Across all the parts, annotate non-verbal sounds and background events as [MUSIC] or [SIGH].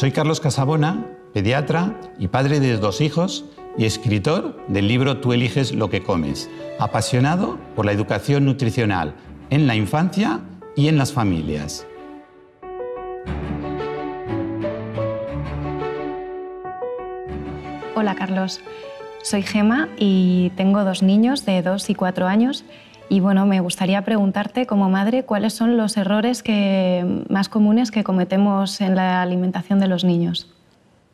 Soy Carlos Casabona, pediatra y padre de dos hijos y escritor del libro Tú eliges lo que comes, apasionado por la educación nutricional en la infancia y en las familias. Hola Carlos, soy Gema y tengo dos niños de 2 y 4 años y bueno, me gustaría preguntarte como madre cuáles son los errores más comunes que cometemos en la alimentación de los niños.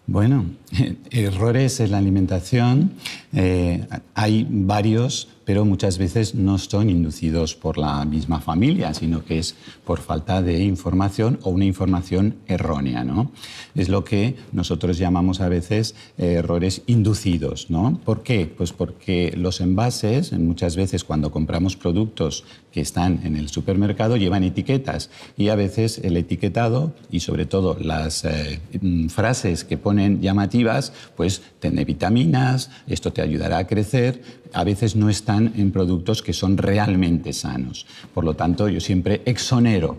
Bueno, [LAUGHS] errores en la alimentación eh, hay varios pero muchas veces no son inducidos por la misma familia, sino que es por falta de información o una información errónea. ¿no? Es lo que nosotros llamamos a veces eh, errores inducidos. ¿no? ¿Por qué? Pues porque los envases, muchas veces cuando compramos productos que están en el supermercado, llevan etiquetas y a veces el etiquetado y sobre todo las eh, mm, frases que ponen llamativas, pues tiene vitaminas, esto te ayudará a crecer, a veces no están en productos que son realmente sanos. Por lo tanto, yo siempre exonero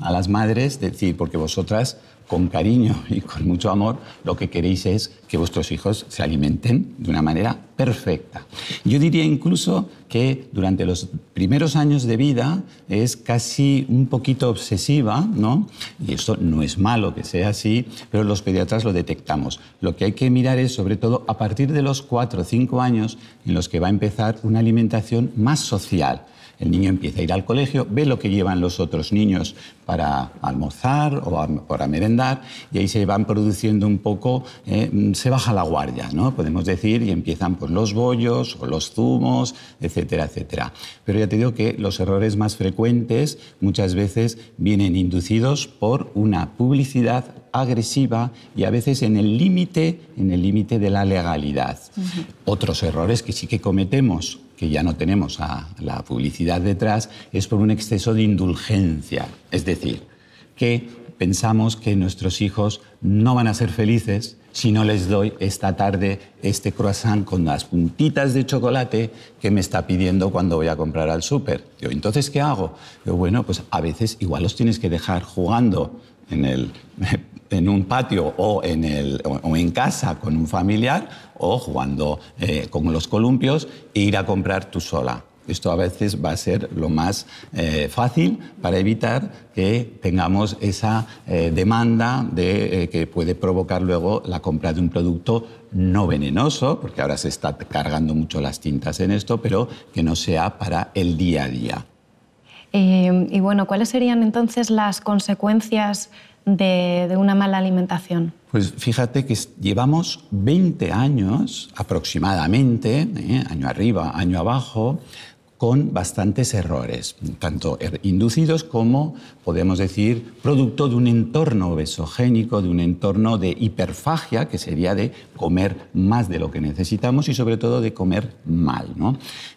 a las madres, decir, porque vosotras con cariño [LAUGHS] y con mucho amor, lo que queréis es que vuestros hijos se alimenten de una manera perfecta. Yo diría incluso que durante los primeros años de vida es casi un poquito obsesiva, ¿no? Y esto no es malo que sea así, pero los pediatras lo detectamos. Lo que hay que mirar es, sobre todo, a partir de los cuatro o cinco años en los que va a empezar una alimentación más social el niño empieza a ir al colegio, ve lo que llevan los otros niños para almorzar o para merendar y ahí se van produciendo un poco, eh, se baja la guardia, ¿no? Podemos decir, y empiezan por pues, los bollos o los zumos, etcétera, etcétera. Pero ya te digo que los errores más frecuentes muchas veces vienen inducidos por una publicidad agresiva y a veces en el límite, en el límite de la legalidad. Otros errores que sí que cometemos que ya no tenemos a la publicidad detrás, es por un exceso de indulgencia. Es decir, que pensamos que nuestros hijos no van a ser felices si no les doy esta tarde este croissant con las puntitas de chocolate que me está pidiendo cuando voy a comprar al súper. Yo, entonces, ¿qué hago? Yo, bueno, pues a veces igual los tienes que dejar jugando en el en un patio o en, el, o en casa con un familiar o jugando eh, con los columpios e ir a comprar tú sola. Esto a veces va a ser lo más eh, fácil para evitar que tengamos esa eh, demanda de, que puede provocar luego la compra de un producto no venenoso, porque ahora se está cargando mucho las tintas en esto, pero que no sea para el día a día. y bueno, ¿cuáles serían entonces las consecuencias de, una mala alimentación? Pues fíjate que llevamos 20 años aproximadamente, ¿eh? año arriba, año abajo, con bastantes errores, tanto er, inducidos como, podemos decir, producto de un entorno obesogénico, de un entorno de hiperfagia, que sería de comer más de lo que necesitamos y sobre todo de comer mal.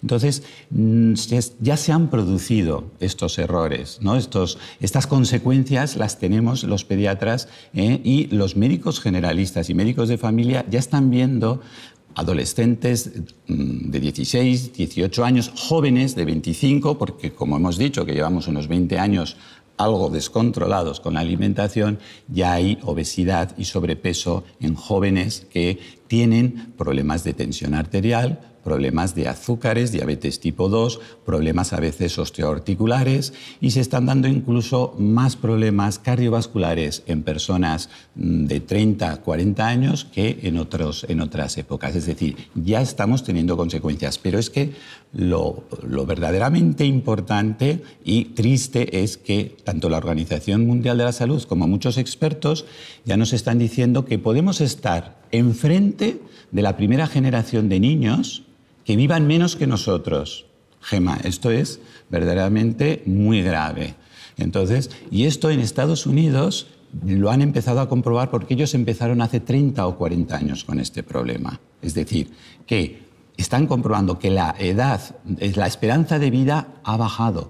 Entonces, mm, ya se han producido estos errores, ¿no? Estos, estas consecuencias las tenemos los pediatras ¿eh? y los médicos generalistas y médicos de familia ya están viendo adolescentes mm, de 16, 18 años, jóvenes de 25, porque como hemos dicho que llevamos unos 20 años algo descontrolados con la alimentación, ya hay obesidad y sobrepeso en jóvenes que tienen problemas de tensión arterial, problemas de azúcares, diabetes tipo 2, problemas a veces osteoarticulares y se están dando incluso más problemas cardiovasculares en personas mm, de 30, 40 años que en, otros, en otras épocas. Es decir, ya estamos teniendo consecuencias, pero es que lo, lo verdaderamente importante y triste es que tanto la Organización Mundial de la Salud como muchos expertos ya nos están diciendo que podemos estar enfrente de la primera generación de niños que vivan menos que nosotros. Gema, esto es verdaderamente muy grave. Entonces, y esto en Estados Unidos lo han empezado a comprobar porque ellos empezaron hace 30 o 40 años con este problema. Es decir, que están comprobando que la edad, la esperanza de vida ha bajado.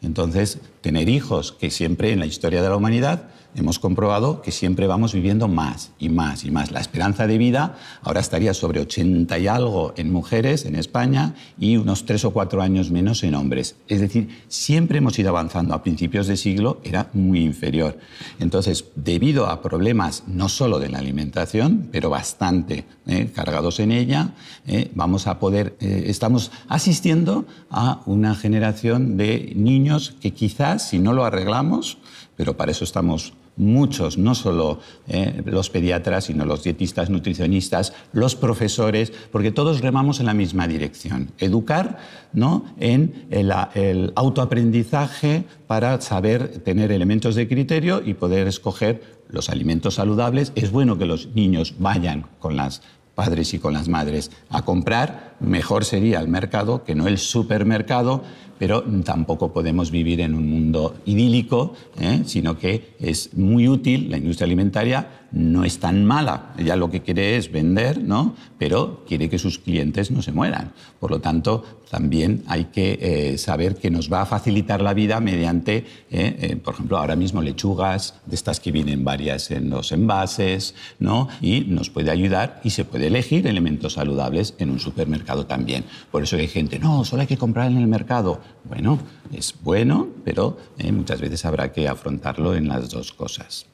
Entonces, tener hijos, que siempre en la historia de la humanidad hemos comprobado que siempre vamos viviendo más y más y más. La esperanza de vida ahora estaría sobre 80 y algo en mujeres en España y unos 3 o 4 años menos en hombres. Es decir, siempre hemos ido avanzando. A principios de siglo era muy inferior. Entonces, debido a problemas no solo de la alimentación, pero bastante ¿eh? cargados en ella, ¿eh? vamos a poder, eh, estamos asistiendo a una generación de niños que quizás, si no lo arreglamos, pero para eso estamos muchos, no solo eh, los pediatras, sino los dietistas, nutricionistas, los profesores, porque todos remamos en la misma dirección, educar ¿no? en el, el autoaprendizaje para saber tener elementos de criterio y poder escoger los alimentos saludables. Es bueno que los niños vayan con las padres y con las madres a comprar, mejor sería el mercado que no el supermercado, pero tampoco podemos vivir en un mundo idílico, ¿eh? sino que es muy útil, la industria alimentaria no es tan mala, ella lo que quiere es vender, ¿no? pero quiere que sus clientes no se mueran. Por lo tanto, también hay que eh, saber que nos va a facilitar la vida mediante, ¿eh? por ejemplo, ahora mismo lechugas, de estas que vienen varias en los envases, ¿no? y nos puede ayudar y se puede elegir elementos saludables en un supermercado también. Por eso hay gente, no, solo hay que comprar en el mercado. Bueno, es bueno, pero eh, muchas veces habrá que afrontarlo en las dos cosas.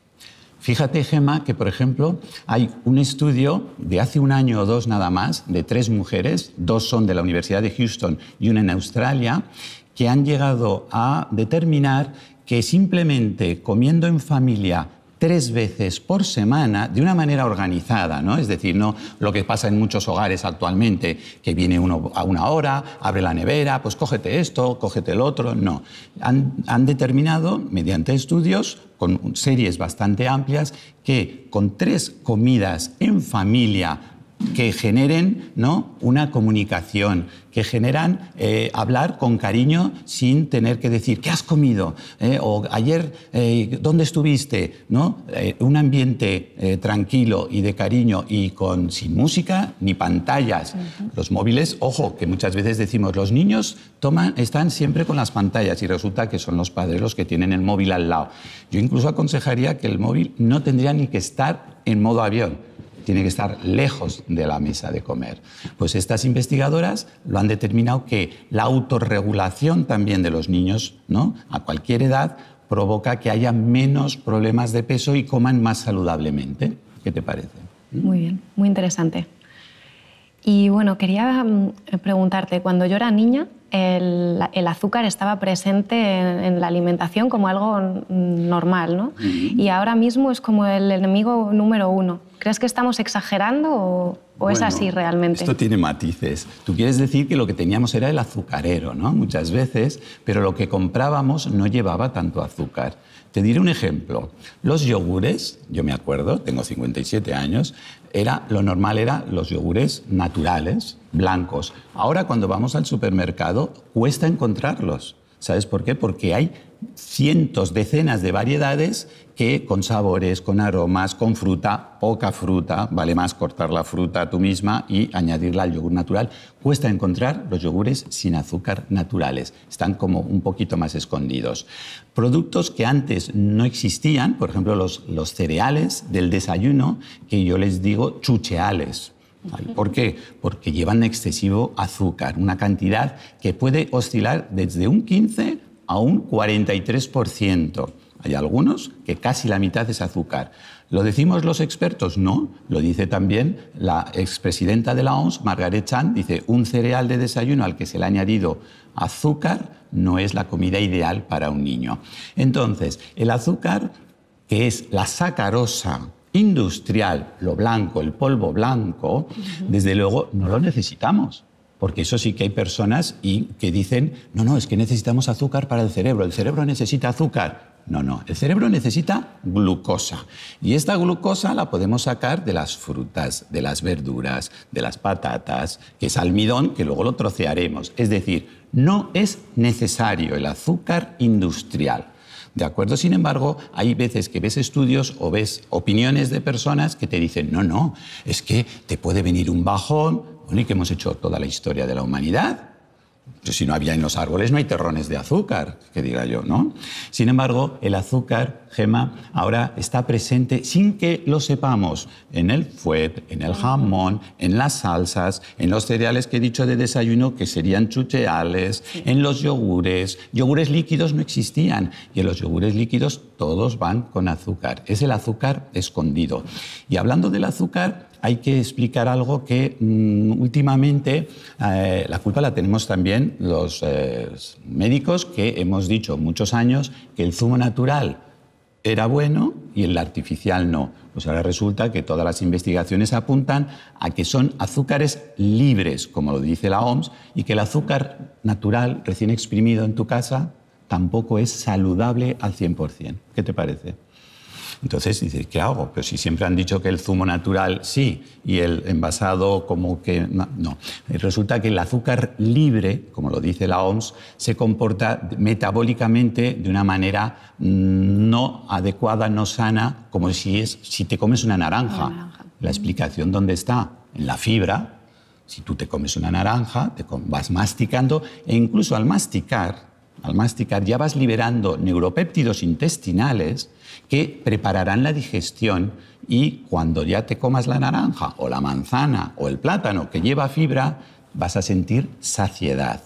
Fíjate, Gema, que por ejemplo hay un estudio de hace un año o dos nada más de tres mujeres, dos son de la Universidad de Houston y una en Australia, que han llegado a determinar que simplemente comiendo en familia tres veces por semana de una manera organizada, ¿no? Es decir, no lo que pasa en muchos hogares actualmente, que viene uno a una hora, abre la nevera, pues cógete esto, cógete el otro, no. han determinado, mediante estudios, con series bastante amplias, que con tres comidas en familia que generen una comunicación, que generan eh, hablar con cariño sin tener que decir ¿qué has comido? Eh, o ayer eh, ¿dónde estuviste? un ambiente tranquilo y de cariño y sin música ni pantallas. Los móviles, ojo, que muchas veces decimos los niños están siempre con las pantallas y resulta que son los padres los que tienen el móvil al lado. Yo incluso aconsejaría que el móvil no tendría ni que estar en modo avión tiene que estar lejos de la mesa de comer. Pues estas investigadoras lo han determinado que la autorregulación también de los niños, ¿no? A cualquier edad provoca que haya menos problemas de peso y coman más saludablemente. ¿Qué te parece? Muy bien, muy interesante. Y bueno, quería mm, preguntarte, cuando yo era niña, el, azúcar estaba presente en, la alimentación como algo normal, ¿no? Y ahora mismo es como el enemigo número uno. ¿Crees que estamos exagerando o, es así realmente? Esto tiene matices. Tú quieres decir que lo que teníamos era el azucarero, ¿no? Muchas veces, pero lo que comprábamos no llevaba tanto azúcar. Te diré un ejemplo. Los yogures, yo me acuerdo, tengo 57 años, era, lo normal era los yogures naturales, blancos. Ahora cuando vamos al supermercado cuesta encontrarlos. ¿Sabes por qué? Porque hay cientos, decenas de variedades que con sabores, con aromas, con fruta, poca fruta, vale más cortar la fruta tú misma y añadirla al yogur natural. Cuesta encontrar los yogures sin azúcar naturales, están como un poquito más escondidos. Productos que antes no existían, por ejemplo los, los cereales del desayuno, que yo les digo chucheales, ¿Por qué? Porque llevan excesivo azúcar, una cantidad que puede oscilar desde un 15 a un 43%. Hay algunos que casi la mitad es azúcar. ¿Lo decimos los expertos? No, lo dice también la expresidenta de la OMS, Margaret Chan, dice, un cereal de desayuno al que se le ha añadido azúcar no es la comida ideal para un niño. Entonces, el azúcar, que es la sacarosa industrial, lo blanco, el polvo blanco, desde luego no lo necesitamos. Porque eso sí que hay personas y que dicen, no, no, es que necesitamos azúcar para el cerebro, el cerebro necesita azúcar. No, no, el cerebro necesita glucosa. Y esta glucosa la podemos sacar de las frutas, de las verduras, de las patatas, que es almidón, que luego lo trocearemos. Es decir, no es necesario el azúcar industrial. ¿De acuerdo? Sin embargo, hay veces que ves estudios o ves opiniones de personas que te dicen, no, no, es que te puede venir un bajón, bueno, y que hemos hecho toda la historia de la humanidad pues si no había en los árboles, no hay terrones de azúcar, que diga yo, ¿no? Sin embargo, el azúcar, gema, ahora está presente sin que lo sepamos en el fuet, en el jamón, en las salsas, en los cereales que he dicho de desayuno, que serían chucheales, en los yogures. Yogures líquidos no existían y en los yogures líquidos todos van con azúcar. Es el azúcar escondido. Y hablando del azúcar, hay que explicar algo que mm, últimamente eh, la culpa la tenemos también los eh, médicos que hemos dicho muchos años que el zumo natural era bueno y el artificial no. Pues ahora resulta que todas las investigaciones apuntan a que son azúcares libres, como lo dice la OMS, y que el azúcar natural recién exprimido en tu casa tampoco es saludable al 100%. ¿Qué te parece? Entonces dices, ¿qué hago? Pero si siempre han dicho que el zumo natural sí y el envasado como que no. Resulta que el azúcar libre, como lo dice la OMS, se comporta metabólicamente de una manera mm, no adecuada, no sana, como si, es, si te comes una naranja. La explicación dónde está, en la fibra. Si tú te comes una naranja, te vas masticando e incluso al masticar, al masticar ya vas liberando neuropéptidos intestinales que prepararán la digestión y cuando ya te comas la naranja o la manzana o el plátano que lleva fibra, vas a sentir saciedad.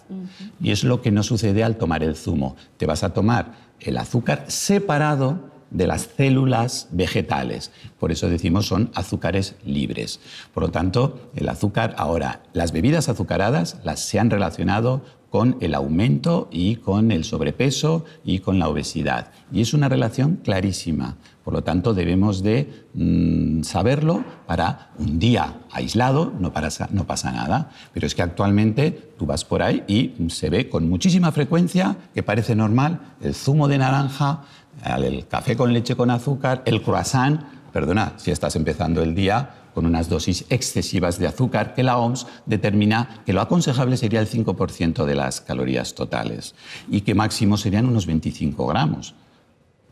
Y es lo que no sucede al tomar el zumo. Te vas a tomar el azúcar separado de las células vegetales. Por eso decimos son azúcares libres. Por lo tanto, el azúcar ahora, las bebidas azucaradas las se han relacionado con el aumento y con el sobrepeso y con la obesidad. Y es una relación clarísima. Por lo tanto, debemos de mm, saberlo para un día aislado, no, no pasa nada. Pero es que actualmente tú vas por ahí y se ve con muchísima frecuencia, que parece normal, el zumo de naranja, el café con leche con azúcar, el croissant. Perdona, si estás empezando el día, con unas dosis excesivas de azúcar que la OMS determina que lo aconsejable sería el 5% de las calorías totales y que máximo serían unos 25 gramos.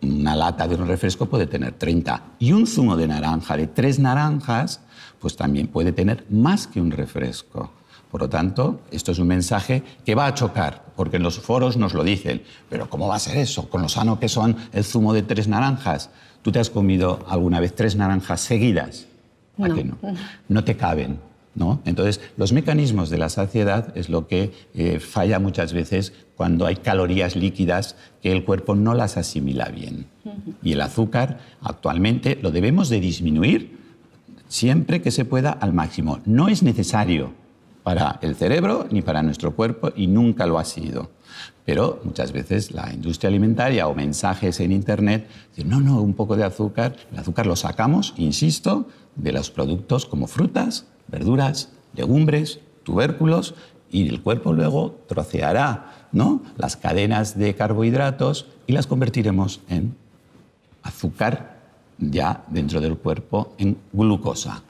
Una lata de un refresco puede tener 30 y un zumo de naranja de tres naranjas pues también puede tener más que un refresco. Por lo tanto, esto es un mensaje que va a chocar, porque en los foros nos lo dicen. Pero ¿cómo va a ser eso? Con lo sano que son el zumo de tres naranjas. ¿Tú te has comido alguna vez tres naranjas seguidas? no. no? te caben. ¿No? Entonces, los mecanismos de la saciedad es lo que eh, falla muchas veces cuando hay calorías líquidas que el cuerpo no las asimila bien. Y el azúcar actualmente lo debemos de disminuir siempre que se pueda al máximo. No es necesario para el cerebro ni para nuestro cuerpo y nunca lo ha sido. Pero muchas veces la industria alimentaria o mensajes en Internet dicen, no, no, un poco de azúcar. El azúcar lo sacamos, insisto, de los productos como frutas, verduras, legumbres, tubérculos y el cuerpo luego troceará las cadenas de carbohidratos y las convertiremos en azúcar ya dentro del cuerpo en glucosa.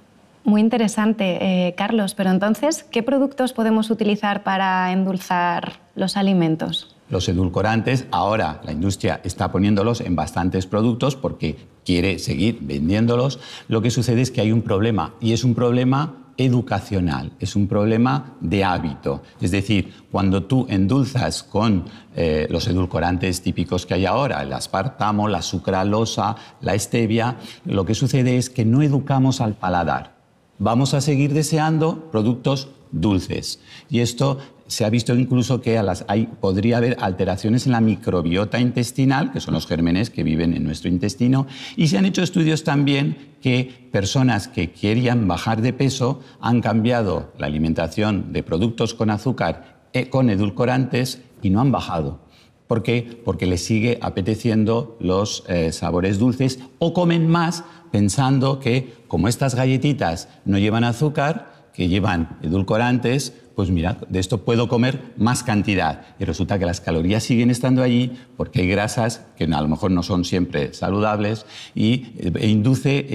Muy interesante, eh, Carlos. Pero entonces, ¿qué productos podemos utilizar para endulzar los alimentos? Los edulcorantes, ahora la industria está poniéndolos en bastantes productos porque quiere seguir vendiéndolos. Lo que sucede es que hay un problema y es un problema educacional, es un problema de hábito. Es decir, cuando tú endulzas con eh, los edulcorantes típicos que hay ahora, el aspartamo, la sucralosa, la stevia, lo que sucede es que no educamos al paladar vamos a seguir deseando productos dulces. Y esto se ha visto incluso que las, podría haber alteraciones en la microbiota intestinal, que son los gérmenes que viven en nuestro intestino, y se han hecho estudios también que personas que querían bajar de peso han cambiado la alimentación de productos con azúcar, eh, con edulcorantes, y no han bajado. ¿Por qué? Porque les sigue apeteciendo los eh, sabores dulces o comen más pensando que como estas galletitas no llevan azúcar, que llevan edulcorantes, pues mira, de esto puedo comer más cantidad. Y resulta que las calorías siguen estando allí porque hay grasas que a lo mejor no son siempre saludables y eh, e induce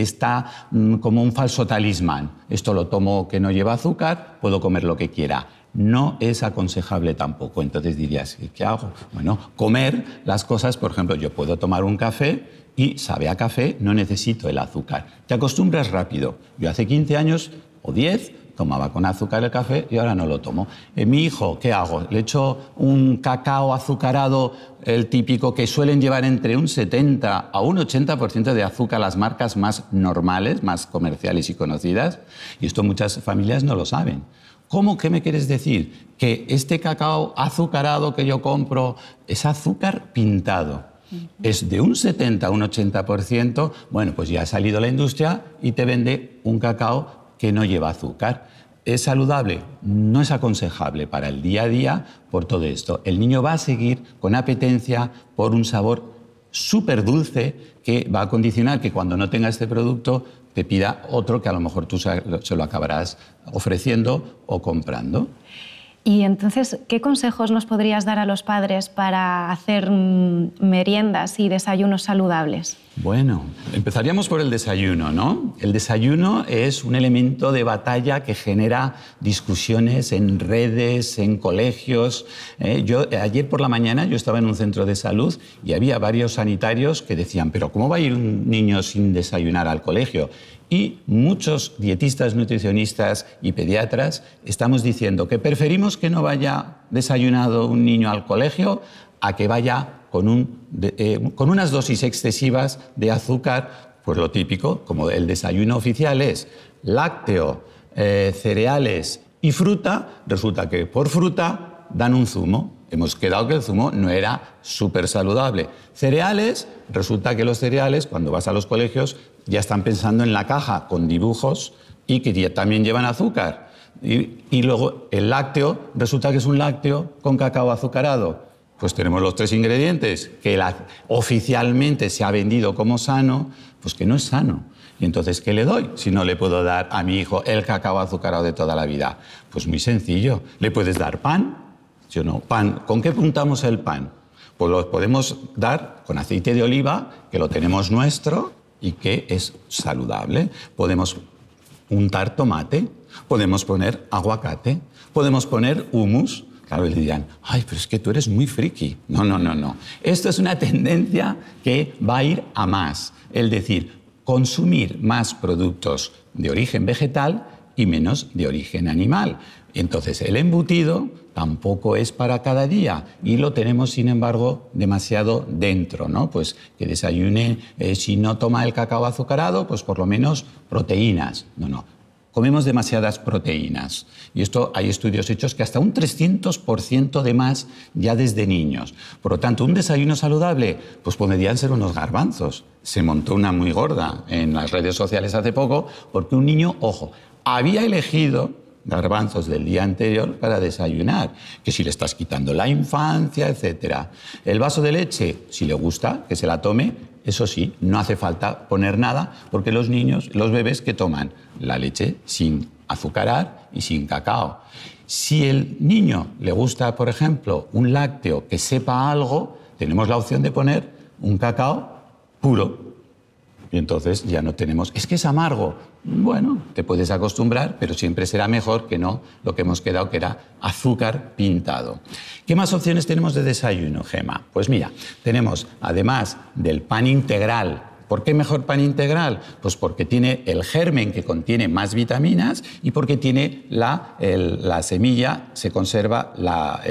mm, como un falso talismán. Esto lo tomo que no lleva azúcar, puedo comer lo que quiera. No es aconsejable tampoco. Entonces dirías, ¿qué hago? Bueno, comer las cosas, por ejemplo, yo puedo tomar un café y sabe a café, no necesito el azúcar. Te acostumbras rápido. Yo hace 15 años o 10 tomaba con azúcar el café y ahora no lo tomo. Eh, mi hijo, ¿qué hago? Le echo un cacao azucarado, el típico que suelen llevar entre un 70 a un 80% de azúcar las marcas más normales, más comerciales y conocidas. Y esto muchas familias no lo saben. ¿Cómo? ¿Qué me quieres decir? Que este cacao azucarado que yo compro es azúcar pintado es de un 70 a un 80%, bueno, pues ya ha salido la industria y te vende un cacao que no lleva azúcar. ¿Es saludable? No es aconsejable para el día a día por todo esto. El niño va a seguir con apetencia por un sabor súper dulce que va a condicionar que cuando no tenga este producto te pida otro que a lo mejor tú se lo acabarás ofreciendo o comprando. Y entonces, ¿qué consejos nos podrías dar a los padres para hacer mm, meriendas y desayunos saludables? Bueno, empezaríamos por el desayuno, ¿no? El desayuno es un elemento de batalla que genera discusiones en redes, en colegios. ¿eh? yo ayer por la mañana yo estaba en un centro de salud y había varios sanitarios que decían, pero ¿cómo va a ir un niño sin desayunar al colegio? Y muchos dietistas, nutricionistas y pediatras estamos diciendo que preferimos que no vaya desayunado un niño al colegio a que vaya eh, con, unas dosis excesivas de azúcar, pues lo típico, como el desayuno oficial es lácteo, eh, cereales y fruta, resulta que por fruta dan un zumo. Hemos quedado que el zumo no era súper saludable. Cereales, resulta que los cereales, cuando vas a los colegios, ya están pensando en la caja con dibujos y que también llevan azúcar. y, luego el lácteo, resulta que es un lácteo con cacao azucarado. Pues tenemos los tres ingredientes que la, oficialmente se ha vendido como sano, pues que no es sano. ¿Y entonces qué le doy si no le puedo dar a mi hijo el cacao azucarado de toda la vida? Pues muy sencillo. ¿Le puedes dar pan? Yo no. ¿Pan? ¿Con qué puntamos el pan? Pues lo podemos dar con aceite de oliva, que lo tenemos nuestro y que es saludable. Podemos untar tomate, podemos poner aguacate, podemos poner humus, Claro, le dirán, ay, pero es que tú eres muy friki. No, no, no, no. Esto es una tendencia que va a ir a más. Es decir, consumir más productos de origen vegetal y menos de origen animal. Entonces, el embutido tampoco es para cada día y lo tenemos, sin embargo, demasiado dentro, ¿no? Pues que desayune, eh, si no toma el cacao azucarado, pues por lo menos proteínas. No, no, comemos demasiadas proteínas. Y esto hay estudios hechos que hasta un 300% de más ya desde niños. Por lo tanto, un desayuno saludable, pues podrían ser unos garbanzos. Se montó una muy gorda en las redes sociales hace poco porque un niño, ojo, había elegido garbanzos del día anterior para desayunar, que si le estás quitando la infancia, etc. El vaso de leche, si le gusta, que se la tome, eso sí, no hace falta poner nada, porque los niños, los bebés que toman la leche sin azucarar y sin cacao. Si el niño le gusta, por ejemplo, un lácteo que sepa algo, tenemos la opción de poner un cacao puro. Y entonces ya no tenemos, es que es amargo. Bueno, te puedes acostumbrar, pero siempre será mejor que no lo que hemos quedado, que era azúcar pintado. ¿Qué más opciones tenemos de desayuno, Gema? Pues mira, tenemos, además del pan integral, ¿Por qué mejor pan integral? Pues porque tiene el germen que contiene más vitaminas y porque tiene la, semilla, se conserva la,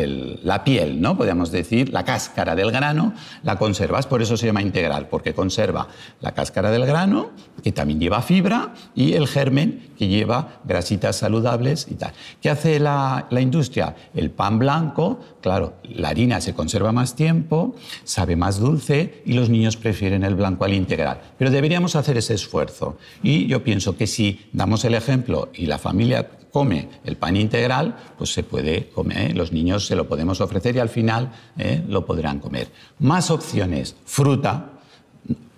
piel, ¿no? Podríamos decir, la cáscara del grano, la conservas, por eso se llama integral, porque conserva la cáscara del grano, que también lleva fibra, y el germen, que lleva grasitas saludables y tal. ¿Qué hace la, la industria? El pan blanco, claro, la harina se conserva más tiempo, sabe más dulce y los niños prefieren el blanco al integral. Pero deberíamos hacer ese esfuerzo. Y yo pienso que si damos el ejemplo y la familia come el pan integral, pues se puede comer, los niños se lo podemos ofrecer y al final eh, lo podrán comer. Más opciones, fruta.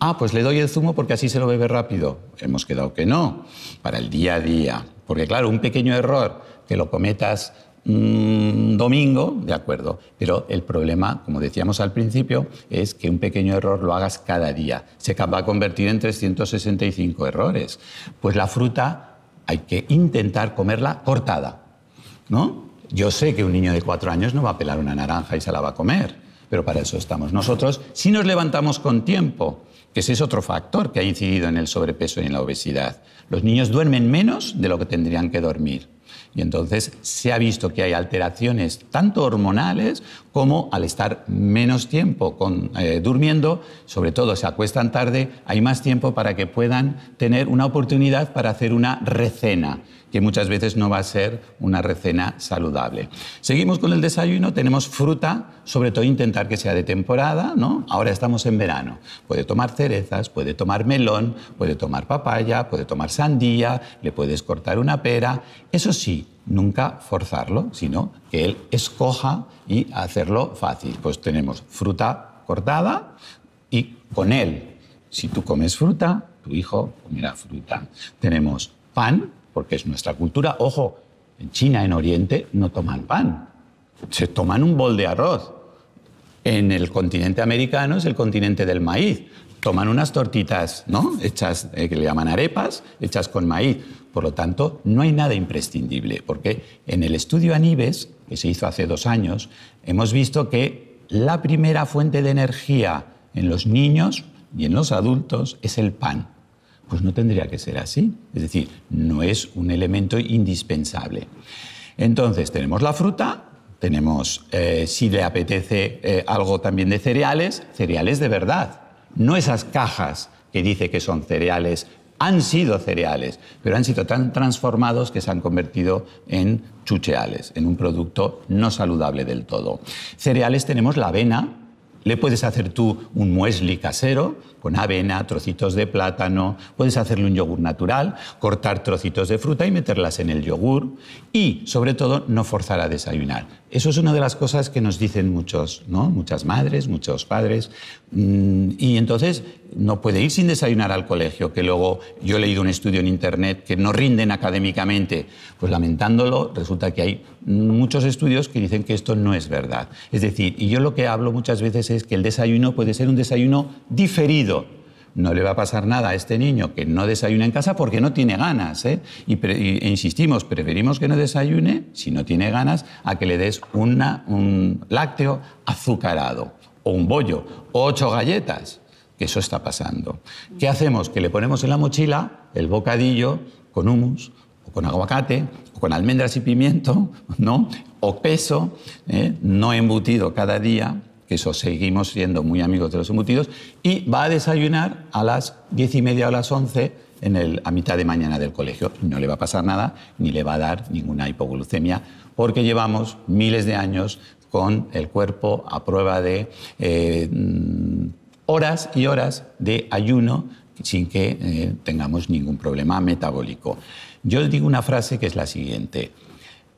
Ah, pues le doy el zumo porque así se lo bebe rápido. Hemos quedado que no, para el día a día. Porque claro, un pequeño error que lo cometas un domingo, de acuerdo, pero el problema, como decíamos al principio, es que un pequeño error lo hagas cada día. Se va a convertir en 365 errores. Pues la fruta hay que intentar comerla cortada, ¿no? Yo sé que un niño de cuatro años no va a pelar una naranja y se la va a comer, pero para eso estamos nosotros. Si nos levantamos con tiempo, que ese es otro factor que ha incidido en el sobrepeso y en la obesidad, los niños duermen menos de lo que tendrían que dormir. Y entonces se ha visto que hay alteraciones tanto hormonales como al estar menos tiempo eh, durmiendo, sobre todo se acuestan tarde, hay más tiempo para que puedan tener una oportunidad para hacer una recena que muchas veces no va a ser una recena saludable. Seguimos con el desayuno, tenemos fruta, sobre todo intentar que sea de temporada, ¿no? Ahora estamos en verano. Puede tomar cerezas, puede tomar melón, puede tomar papaya, puede tomar sandía, le puedes cortar una pera. Eso sí, nunca forzarlo, sino que él escoja y hacerlo fácil. Pues tenemos fruta cortada y con él, si tú comes fruta, tu hijo comerá fruta. Tenemos pan, porque es nuestra cultura. Ojo, en China, en Oriente, no toman pan, se toman un bol de arroz. En el continente americano es el continente del maíz. Toman unas tortitas, ¿no? Hechas, eh, que le llaman arepas, hechas con maíz. Por lo tanto, no hay nada imprescindible, porque en el estudio Anibes, que se hizo hace dos años, hemos visto que la primera fuente de energía en los niños y en los adultos es el pan pues no tendría que ser así. Es decir, no es un elemento indispensable. Entonces, tenemos la fruta, tenemos, eh, si le apetece, eh, algo también de cereales, cereales de verdad. No esas cajas que dice que son cereales, han sido cereales, pero han sido tan transformados que se han convertido en chucheales, en un producto no saludable del todo. Cereales tenemos la avena, le puedes hacer tú un muesli casero, con avena, trocitos de plátano, puedes hacerle un yogur natural, cortar trocitos de fruta y meterlas en el yogur y, sobre todo, no forzar a desayunar. Eso es una de las cosas que nos dicen muchos, ¿no? muchas madres, muchos padres. Mm, y entonces no puede ir sin desayunar al colegio, que luego yo he leído un estudio en Internet que no rinden académicamente. Pues lamentándolo, resulta que hay muchos estudios que dicen que esto no es verdad. Es decir, y yo lo que hablo muchas veces es que el desayuno puede ser un desayuno diferido no le va a pasar nada a este niño que no desayuna en casa porque no tiene ganas. ¿eh? Y, insistimos, preferimos que no desayune, si no tiene ganas, a que le des un lácteo azucarado o un bollo o ocho galletas. Que eso está pasando. ¿Qué hacemos? Que le ponemos en la mochila el bocadillo con humus o con aguacate o con almendras y pimiento, ¿no? O peso, ¿eh? no embutido cada día eso, seguimos siendo muy amigos de los embutidos, y va a desayunar a las diez y media o las once en el, a mitad de mañana del colegio. No le va a pasar nada, ni le va a dar ninguna hipoglucemia, porque llevamos miles de años con el cuerpo a prueba de eh, mm, horas y horas de ayuno sin que eh, tengamos ningún problema metabólico. Yo os digo una frase que es la siguiente.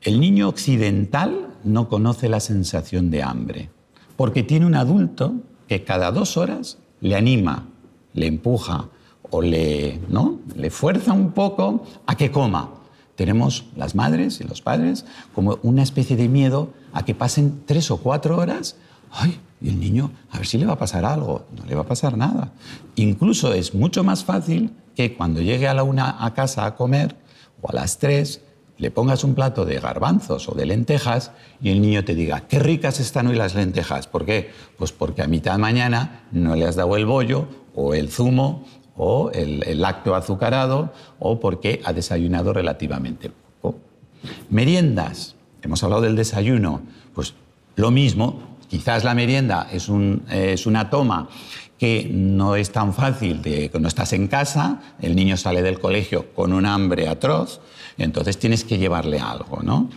El niño occidental no conoce la sensación de hambre porque tiene un adulto que cada dos horas le anima, le empuja o le, ¿no? le fuerza un poco a que coma. Tenemos las madres y los padres como una especie de miedo a que pasen tres o cuatro horas. ¡Ay! Y el niño, a ver si le va a pasar algo. No le va a pasar nada. Incluso es mucho más fácil que cuando llegue a la una a casa a comer o a las tres, le pongas un plato de garbanzos o de lentejas y el niño te diga, qué ricas están hoy las lentejas. ¿Por qué? Pues porque a mitad de mañana no le has dado el bollo o el zumo o el, lácteo azucarado o porque ha desayunado relativamente poco. Meriendas, hemos hablado del desayuno, pues lo mismo, quizás la merienda es, una toma que no es tan fácil, de, no estás en casa, el niño sale del colegio con un hambre atroz, entonces tienes que llevarle algo, ¿no?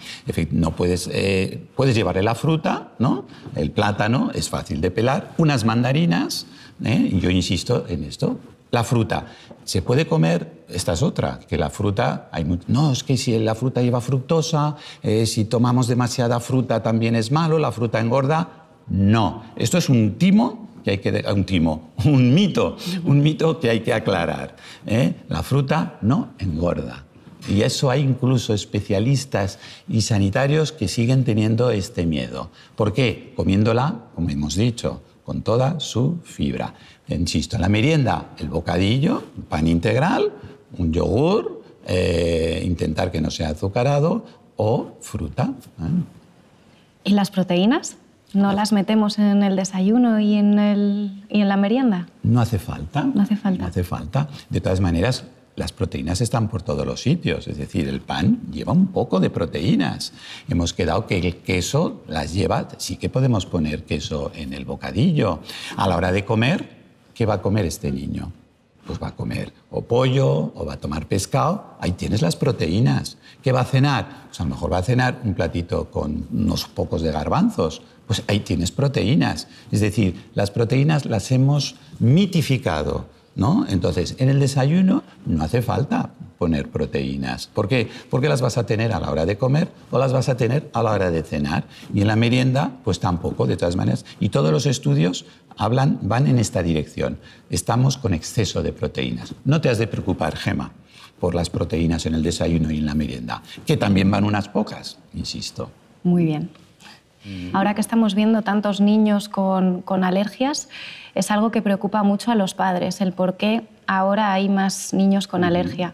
no puedes, eh, puedes llevarle la fruta, ¿no? El plátano es fácil de pelar, unas mandarinas, ¿eh? yo insisto en esto, la fruta. ¿Se puede comer? Esta es otra, que la fruta... No, es que si la fruta lleva fructosa, eh, si tomamos demasiada fruta también es malo, la fruta engorda. No, esto es un timo que hay que... Un timo, un mito, un mito que hay que aclarar. ¿eh? La fruta no engorda. Y eso hay incluso especialistas y sanitarios que siguen teniendo este miedo. ¿Por qué? Comiéndola, como hemos dicho, con toda su fibra. Insisto, en la merienda, el bocadillo, pan integral, un yogur, eh, intentar que no sea azucarado o fruta. ¿eh? ¿Y las proteínas? ¿No las metemos en el desayuno y en, el, y en la merienda? No hace falta. No hace falta. No hace falta. De todas maneras, las proteínas están por todos los sitios, es decir, el pan lleva un poco de proteínas. Hemos quedado que el queso las lleva, sí que podemos poner queso en el bocadillo. A la hora de comer, ¿qué va a comer este niño? Pues va a comer o pollo o va a tomar pescado, ahí tienes las proteínas. ¿Qué va a cenar? Pues a lo mejor va a cenar un platito con unos pocos de garbanzos, pues ahí tienes proteínas. Es decir, las proteínas las hemos mitificado ¿no? Entonces, en el desayuno no hace falta poner proteínas. ¿Por qué? Porque las vas a tener a la hora de comer o las vas a tener a la hora de cenar. Y en la merienda, pues tampoco, de todas maneras. Y todos los estudios hablan, van en esta dirección. Estamos con exceso de proteínas. No te has de preocupar, Gema, por las proteínas en el desayuno y en la merienda, que también van unas pocas, insisto. Muy bien. Ahora que estamos viendo tantos niños con, alergias, es algo que preocupa mucho a los padres, el por qué ahora hay más niños con alergia.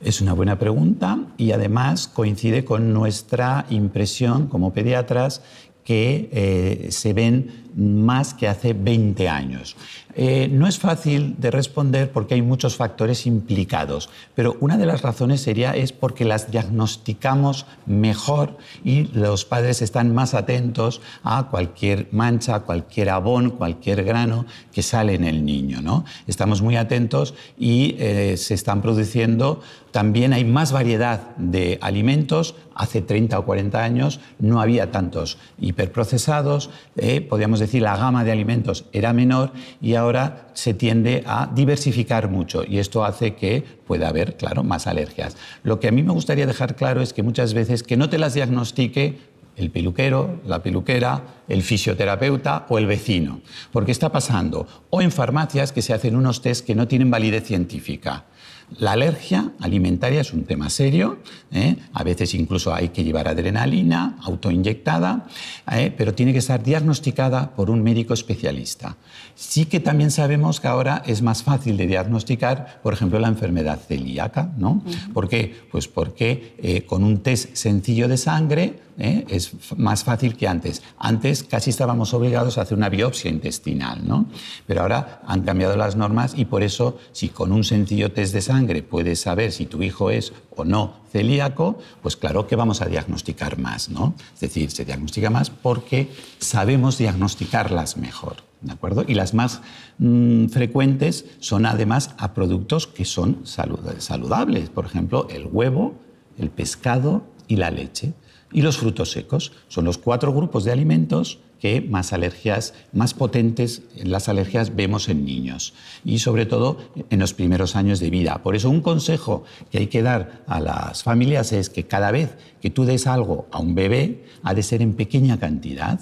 Es una buena pregunta y además coincide con nuestra impresión como pediatras que eh, se ven más que hace 20 años. Eh, no es fácil de responder porque hay muchos factores implicados, pero una de las razones sería es porque las diagnosticamos mejor y los padres están más atentos a cualquier mancha, cualquier abón, cualquier grano que sale en el niño. ¿no? Estamos muy atentos y eh, se están produciendo también hay más variedad de alimentos. Hace 30 o 40 años no había tantos hiperprocesados, eh, podríamos decir la gama de alimentos era menor y ahora ahora se tiende a diversificar mucho y esto hace que pueda haber, claro, más alergias. Lo que a mí me gustaría dejar claro es que muchas veces que no te las diagnostique el peluquero, la peluquera, el fisioterapeuta o el vecino. Porque está pasando, o en farmacias que se hacen unos test que no tienen validez científica. La alergia alimentaria es un tema serio, ¿eh? a veces incluso hay que llevar adrenalina autoinyectada, ¿eh? pero tiene que estar diagnosticada por un médico especialista. Sí que también sabemos que ahora es más fácil de diagnosticar, por ejemplo, la enfermedad celíaca, ¿no? ¿Por qué? Pues porque eh, con un test sencillo de sangre es más fácil que antes. Antes casi estábamos obligados a hacer una biopsia intestinal, ¿no? Pero ahora han cambiado las normas y por eso, si con un sencillo test de sangre Puedes puede saber si tu hijo es o no celíaco, pues claro que vamos a diagnosticar más, ¿no? Es decir, se diagnostica más porque sabemos diagnosticarlas mejor, ¿de acuerdo? Y las más mm, frecuentes son además a productos que son saludables, por ejemplo, el huevo, el pescado y la leche y los frutos secos. Son los cuatro grupos de alimentos que más alergias, más potentes las alergias vemos en niños y sobre todo en los primeros años de vida. Por eso un consejo que hay que dar a las familias es que cada vez que tú des algo a un bebé ha de ser en pequeña cantidad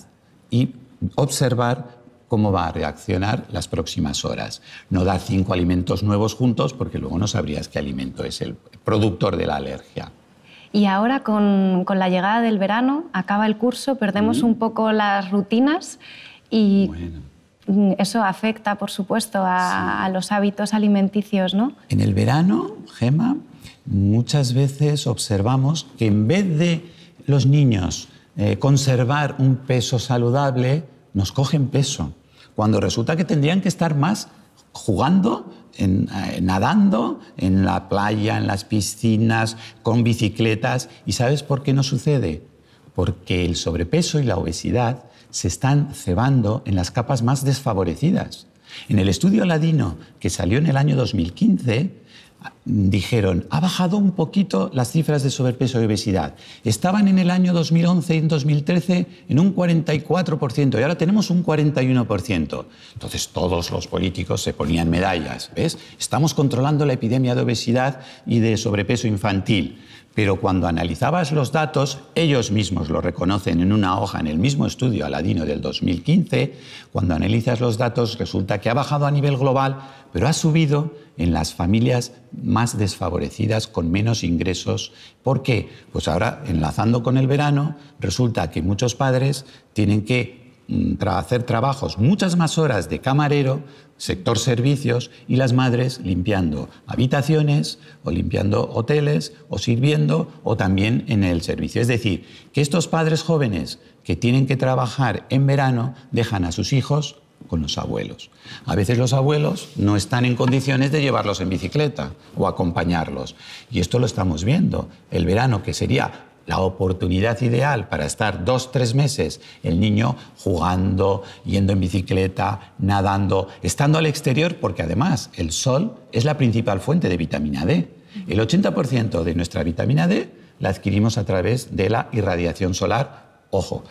y observar cómo va a reaccionar las próximas horas. No da cinco alimentos nuevos juntos porque luego no sabrías qué alimento es el productor de la alergia. Y ahora con, la llegada del verano, acaba el curso, perdemos un poco las rutinas y mm, eso afecta, por supuesto, a, los hábitos alimenticios. ¿no? En el verano, Gema, muchas veces observamos que en vez de los niños eh, conservar un peso saludable, nos cogen peso, cuando resulta que tendrían que estar más jugando en, eh, nadando en la playa, en las piscinas, con bicicletas. ¿Y sabes por qué no sucede? Porque el sobrepeso y la obesidad se están cebando en las capas más desfavorecidas. En el estudio ladino que salió en el año 2015, dijeron, ha bajado un poquito las cifras de sobrepeso y obesidad. Estaban en el año 2011 y en 2013 en un 44% y ahora tenemos un 41%. Entonces todos los políticos se ponían medallas, ¿ves? Estamos controlando la epidemia de obesidad y de sobrepeso infantil. Pero cuando analizabas los datos, ellos mismos lo reconocen en una hoja en el mismo estudio Aladino del 2015, cuando analizas los datos resulta que ha bajado a nivel global, pero ha subido en las familias más desfavorecidas con menos ingresos. ¿Por qué? Pues ahora, enlazando con el verano, resulta que muchos padres tienen que mm, hacer trabajos muchas más horas de camarero sector servicios y las madres limpiando habitaciones o limpiando hoteles o sirviendo o también en el servicio. Es decir, que estos padres jóvenes que tienen que trabajar en verano dejan a sus hijos con los abuelos. A veces los abuelos no están en condiciones de llevarlos en bicicleta o acompañarlos. Y esto lo estamos viendo. El verano, que sería la oportunidad ideal para estar dos, tres meses el niño jugando, yendo en bicicleta, nadando, estando al exterior, porque además el sol es la principal fuente de vitamina D. El 80% de nuestra vitamina D la adquirimos a través de la irradiación solar. Ojo,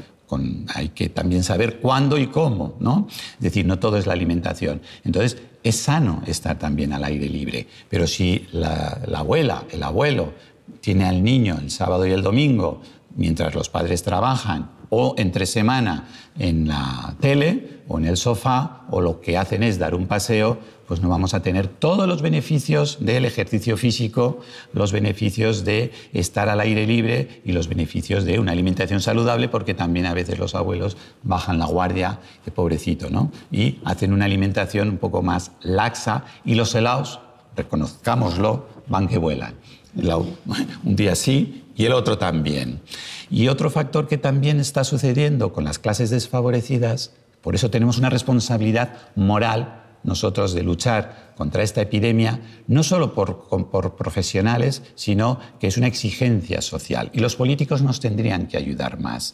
hay que también saber cuándo y cómo, ¿no? Es decir, no todo es la alimentación. Entonces, es sano estar también al aire libre, pero si la abuela, el abuelo tiene al niño el sábado y el domingo mientras los padres trabajan o entre semana en la tele o en el sofá o lo que hacen es dar un paseo, pues no vamos a tener todos los beneficios del ejercicio físico, los beneficios de estar al aire libre y los beneficios de una alimentación saludable, porque también a veces los abuelos bajan la guardia, qué pobrecito, ¿no? Y hacen una alimentación un poco más laxa y los helados, reconozcámoslo, van que vuelan. [LAUGHS] un día sí y el otro también. Y otro factor que también está sucediendo con las clases desfavorecidas, por eso tenemos una responsabilidad moral nosotros de luchar contra esta epidemia, no solo por, profesionales, sino que es una exigencia social. Y los políticos nos tendrían que ayudar más.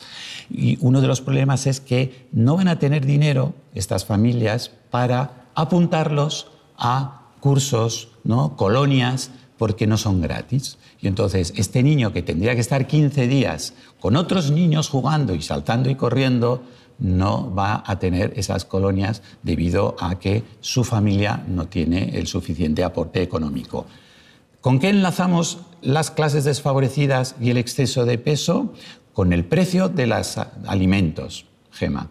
Y uno de los problemas es que no van a tener dinero estas familias para apuntarlos a cursos, ¿no? colonias porque no son gratis. Y entonces este niño que tendría que estar 15 días con otros niños jugando y saltando y corriendo, no va a tener esas colonias debido a que su familia no tiene el suficiente aporte económico. ¿Con qué enlazamos las clases desfavorecidas y el exceso de peso? Con el precio de los alimentos, Gema.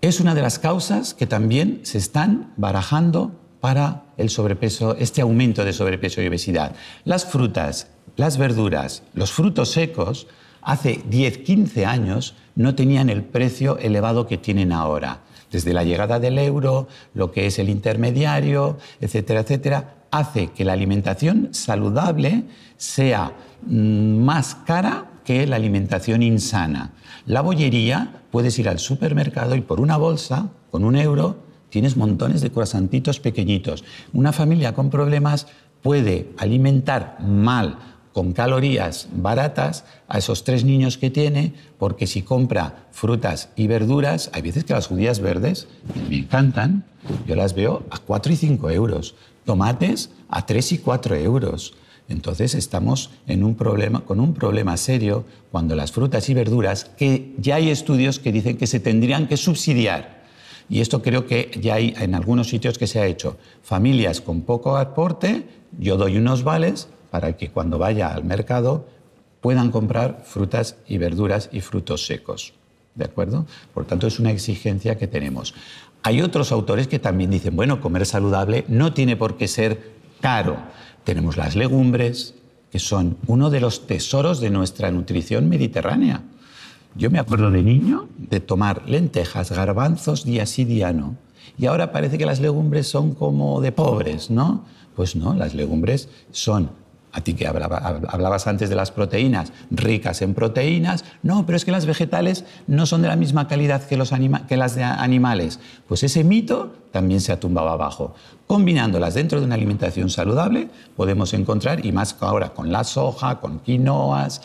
Es una de las causas que también se están barajando para el sobrepeso, este aumento de sobrepeso y obesidad. Las frutas, las verduras, los frutos secos, hace 10, 15 años no tenían el precio elevado que tienen ahora. Desde la llegada del euro, lo que es el intermediario, etcétera, etcétera, hace que la alimentación saludable sea mm, más cara que la alimentación insana. La bollería, puedes ir al supermercado y por una bolsa, con un euro, Tienes montones de cuasantitos pequeñitos. Una familia con problemas puede alimentar mal con calorías baratas a esos tres niños que tiene, porque si compra frutas y verduras, hay veces que las judías verdes me encantan, yo las veo a 4 y 5 euros, tomates a 3 y 4 euros. Entonces estamos con un problema serio cuando las frutas y verduras, que ya hay estudios que dicen que se tendrían que subsidiar, y esto creo que ya hay en algunos sitios que se ha hecho. Familias con poco aporte, yo doy unos vales para que cuando vaya al mercado puedan comprar frutas y verduras y frutos secos. ¿De acuerdo? Por tanto, es una exigencia que tenemos. Hay otros autores que también dicen, bueno, comer saludable no tiene por qué ser caro. Tenemos las legumbres, que son uno de los tesoros de nuestra nutrición mediterránea. Yo me acuerdo de niño de tomar lentejas, garbanzos y sí, día no. Y ahora parece que las legumbres son como de pobres, ¿no? Pues no, las legumbres son, a ti que hablabas antes de las proteínas, ricas en proteínas, no, pero es que las vegetales no son de la misma calidad que, que las de animales. Pues ese mito también se ha tumbado abajo. Combinándolas dentro de una alimentación saludable podemos encontrar, y más ahora con la soja, con quinoas,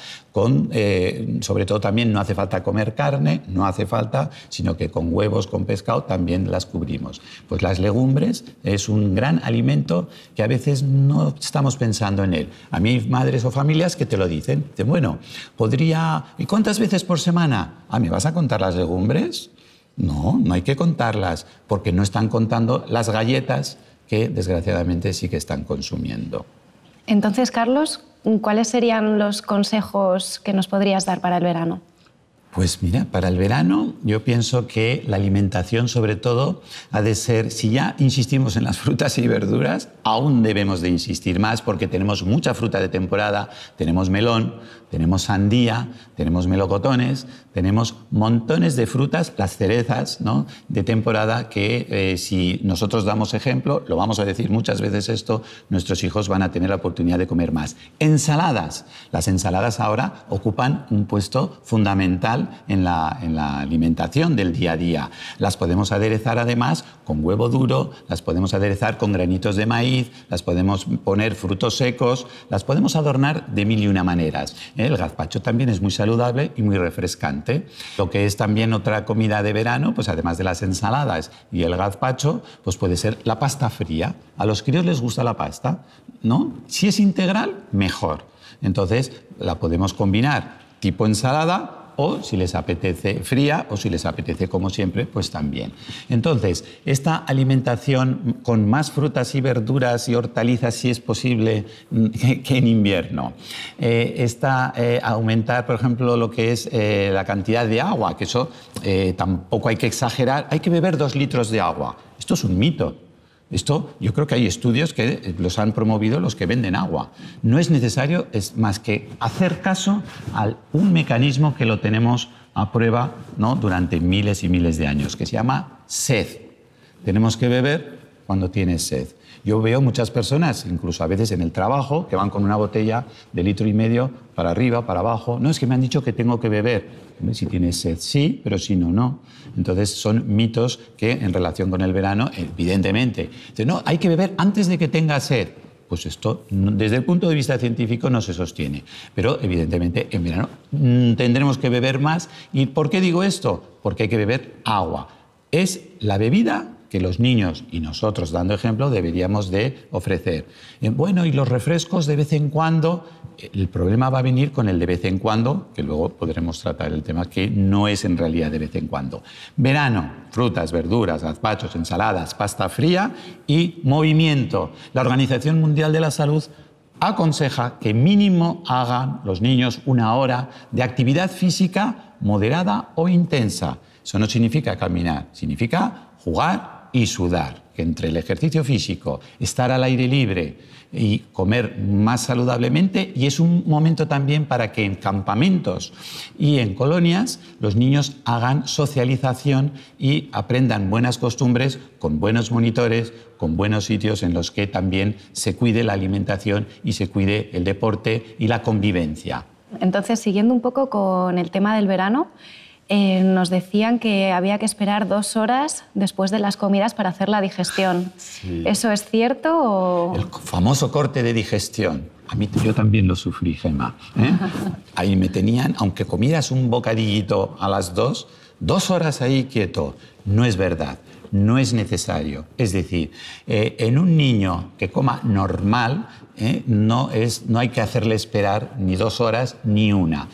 eh, sobre todo también no hace falta comer carne, no hace falta, sino que con huevos, con pescado también las cubrimos. Pues las legumbres es un gran alimento que a veces no estamos pensando en él. A mí hay madres o familias que te lo dicen, bueno, podría, ¿y cuántas veces por semana? Ah, ¿me vas a contar las legumbres? No, no hay que contarlas, porque no están contando las galletas, que desgraciadamente sí que están consumiendo. Entonces, Carlos, ¿cuáles serían los consejos que nos podrías dar para el verano? Pues mira, para el verano yo pienso que la alimentación sobre todo ha de ser, si ya insistimos en las frutas y verduras, aún debemos de insistir más porque tenemos mucha fruta de temporada, tenemos melón, tenemos sandía, tenemos melocotones, tenemos montones de frutas, las cerezas ¿no? de temporada que eh, si nosotros damos ejemplo, lo vamos a decir muchas veces esto, nuestros hijos van a tener la oportunidad de comer más. Ensaladas, las ensaladas ahora ocupan un puesto fundamental en la, alimentación del día a día. Las podemos aderezar además con huevo duro, las podemos aderezar con granitos de maíz, las podemos poner frutos secos, las podemos adornar de mil y una maneras. ¿eh? El gazpacho también es muy saludable y muy refrescante. Lo que es también otra comida de verano, pues además de las ensaladas y el gazpacho, pues puede ser la pasta fría. A los críos les gusta la pasta, ¿no? Si es integral, mejor. Entonces, la podemos combinar tipo ensalada o, si les apetece, fría o, si les apetece, como siempre, pues también. Entonces, esta alimentación con más frutas y verduras y hortalizas, si es posible, mm, [LAUGHS] que en invierno. Eh, esta, eh, aumentar, por ejemplo, lo que es eh, la cantidad de agua, que eso tampoco hay que exagerar. Hay que beber dos litros de agua. Esto es un mito. Esto yo creo que hay estudios que los han promovido los que venden agua. No es necesario es más que hacer caso a un mecanismo que lo tenemos a prueba ¿no? durante miles y miles de años, que se llama sed. Tenemos que beber cuando tienes sed. Yo veo muchas personas, incluso a veces en el trabajo, que van con una botella de litro y medio para arriba, para abajo. No, es que me han dicho que tengo que beber. Si tienes sed, sí, pero si no, no. Entonces son mitos que en relación con el verano, evidentemente, no, hay que beber antes de que tenga sed. Pues esto, desde el punto de vista científico, no se sostiene. Pero, evidentemente, en verano mm, tendremos que beber más. ¿Y por qué digo esto? Porque hay que beber agua. Es la bebida que los niños y nosotros, dando ejemplo, deberíamos de ofrecer. Eh, bueno, y los refrescos de vez en cuando, eh, el problema va a venir con el de vez en cuando, que luego podremos tratar el tema que no es en realidad de vez en cuando. Verano, frutas, verduras, gazpachos, ensaladas, pasta fría y movimiento. La Organización Mundial de la Salud aconseja que mínimo hagan los niños una hora de actividad física moderada o intensa. Eso no significa caminar, significa jugar y sudar. Entre el ejercicio físico, estar al aire libre y comer más saludablemente, y es un momento también para que en campamentos y en colonias los niños hagan socialización y aprendan buenas costumbres con buenos monitores, con buenos sitios en los que también se cuide la alimentación y se cuide el deporte y la convivencia. Entonces, siguiendo un poco con el tema del verano, eh, nos decían que había que esperar dos horas después de las comidas para hacer la digestión. ¿Eso es cierto? El famoso corte de digestión. A mí, yo también lo sufrí, Gemma. ¿eh? [LAUGHS] Ahí me tenían, aunque comieras un bocadillito a las dos, dos horas ahí quieto. No es verdad, no es necesario. Es decir, eh, en un niño que coma normal, no, es, no hay que hacerle esperar ni dos horas ni una.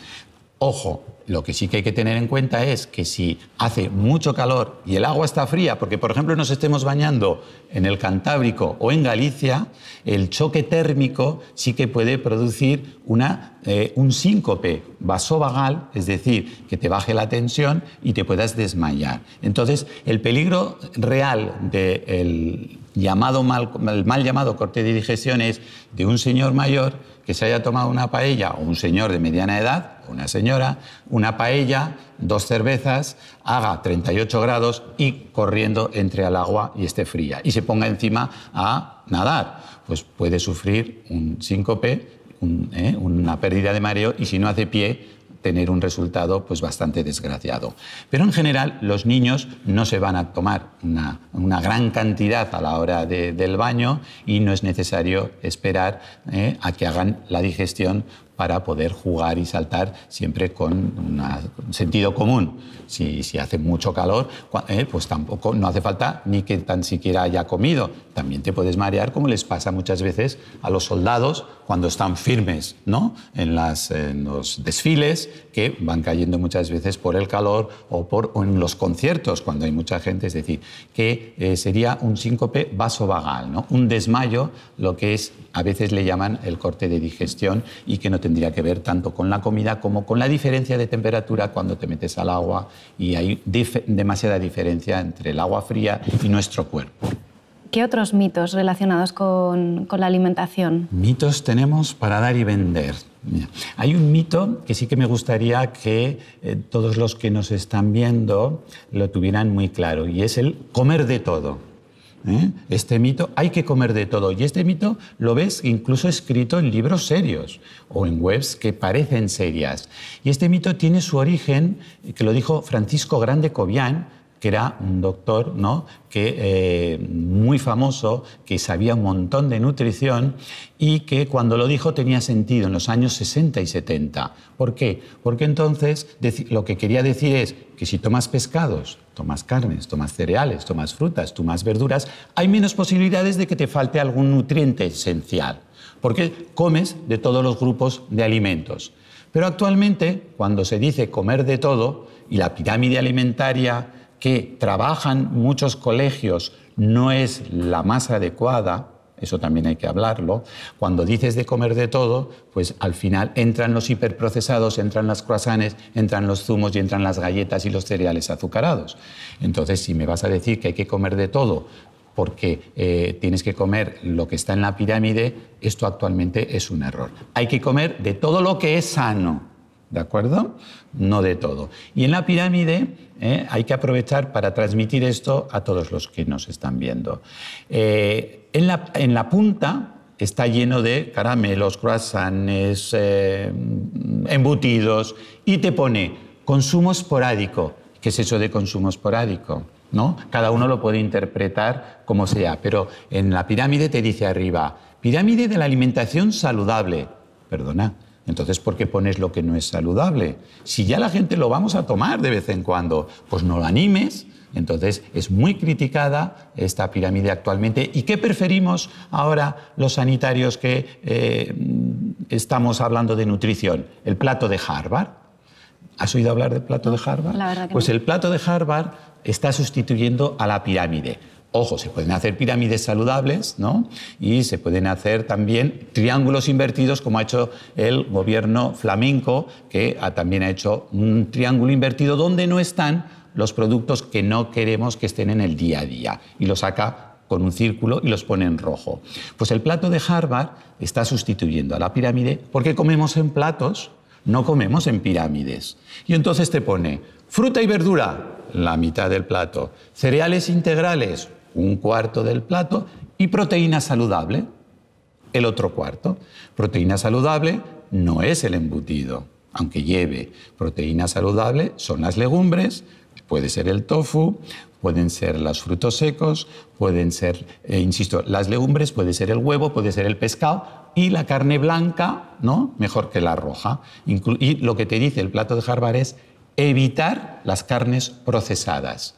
Ojo, lo que sí que hay que tener en cuenta es que si hace mucho calor y el agua está fría, porque por ejemplo nos estemos bañando en el Cantábrico o en Galicia, el choque térmico sí que puede producir una, eh, un síncope vasovagal, es decir, que te baje la tensión y te puedas desmayar. Entonces, el peligro real del llamado mal, el mal llamado corte de digestión es de un señor mayor que se haya tomado una paella o un señor de mediana edad, una señora, una paella, dos cervezas, haga 38 grados y corriendo entre al agua y esté fría y se ponga encima a nadar, pues puede sufrir un síncope, ¿eh? una pérdida de mareo y si no hace pie tener un resultado pues, bastante desgraciado. Pero en general los niños no se van a tomar una, gran cantidad a la hora del baño y no es necesario esperar eh, a que hagan la digestión para poder jugar y saltar siempre con un sentido común. Si, hace mucho calor, eh, pues tampoco no hace falta ni que tan siquiera haya comido. También te puedes marear, como les pasa muchas veces a los soldados cuando están firmes ¿no? en, los desfiles, que van cayendo muchas veces por el calor o, en los conciertos, cuando hay mucha gente. Es decir, que eh, sería un síncope vasovagal, ¿no? un desmayo, lo que es a veces le llaman el corte de digestión y que no tendría que ver tanto con la comida como con la diferencia de temperatura cuando te metes al agua y hay demasiada diferencia entre el agua fría y nuestro cuerpo. ¿Qué otros mitos relacionados con, la alimentación? Mitos tenemos para dar y vender. hay un mito que sí que me gustaría que eh, todos los que nos están viendo lo tuvieran muy claro y es el comer de todo. ¿Eh? Este mito, hay que comer de todo. Y este mito lo ves incluso escrito en libros serios o en webs que parecen serias. Y este mito tiene su origen, que lo dijo Francisco Grande Cobián, que era un doctor ¿no? que, eh, muy famoso, que sabía un montón de nutrición y que cuando lo dijo tenía sentido en los años 60 y 70. ¿Por qué? Porque entonces lo que quería decir es que si tomas pescados, tomas carnes, tomas cereales, tomas frutas, tomas verduras, hay menos posibilidades de que te falte algún nutriente esencial, porque comes de todos los grupos de alimentos. Pero actualmente, cuando se dice comer de todo y la pirámide alimentaria, que trabajan muchos colegios no es la más adecuada, eso también hay que hablarlo. Cuando dices de comer de todo, pues al final entran los hiperprocesados, entran las croissants, entran los zumos y entran las galletas y los cereales azucarados. Entonces, si me vas a decir que hay que comer de todo porque eh, tienes que comer lo que está en la pirámide, esto actualmente es un error. Hay que comer de todo lo que es sano ¿de acuerdo? No de todo. Y en la pirámide eh, hay que aprovechar para transmitir esto a todos los que nos están viendo. Eh, en, la, punta está lleno de caramelos, croissants, eh, embutidos, y te pone consumo esporádico. ¿Qué es eso de consumo esporádico? ¿No? Cada uno lo puede interpretar como sea, pero en la pirámide te dice arriba, pirámide de la alimentación saludable. Perdona, entonces, ¿por qué pones lo que no es saludable? Si ya la gente lo vamos a tomar de vez en cuando, pues no lo animes. Entonces, es muy criticada esta pirámide actualmente. ¿Y qué preferimos ahora los sanitarios que eh, estamos hablando de nutrición? El plato de Harvard. ¿Has oído hablar del plato de Harvard? pues el plato de Harvard está sustituyendo a la pirámide. Ojo, se pueden hacer pirámides saludables ¿no? y se pueden hacer también triángulos invertidos, como ha hecho el gobierno flamenco, que también ha hecho un triángulo invertido donde no están los productos que no queremos que estén en el día a día y los saca con un círculo y los pone en rojo. Pues el plato de Harvard está sustituyendo a la pirámide porque comemos en platos, no comemos en pirámides. Y entonces te pone fruta y verdura, la mitad del plato, cereales integrales, un cuarto del plato, y proteína saludable, el otro cuarto. Proteína saludable no es el embutido, aunque lleve. Proteína saludable son las legumbres, puede ser el tofu, pueden ser los frutos secos, pueden ser, eh, insisto, las legumbres, puede ser el huevo, puede ser el pescado y la carne blanca, ¿no? Mejor que la roja. y lo que te dice el plato de Harvard es evitar las carnes procesadas.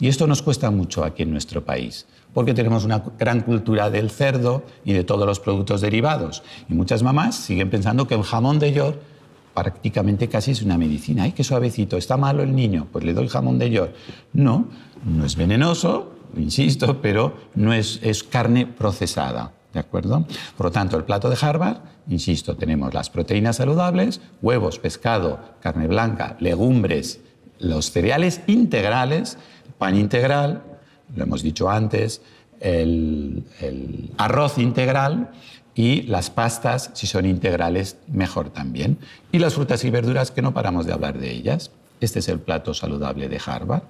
Y esto nos cuesta mucho aquí en nuestro país, porque tenemos una gran cultura del cerdo y de todos los productos derivados. Y muchas mamás siguen pensando que el jamón de York prácticamente casi es una medicina. ¡Ay, qué suavecito! ¿Está malo el niño? Pues le doy jamón de York. No, no es venenoso, insisto, pero no es, es carne procesada. ¿De acuerdo? Por lo tanto, el plato de Harvard, insisto, tenemos las proteínas saludables, huevos, pescado, carne blanca, legumbres, los cereales integrales pan integral, lo hemos dicho antes, el, arroz integral y las pastas, si son integrales, mejor también. Y las frutas y verduras, que no paramos de hablar de ellas. Este es el plato saludable de Harvard.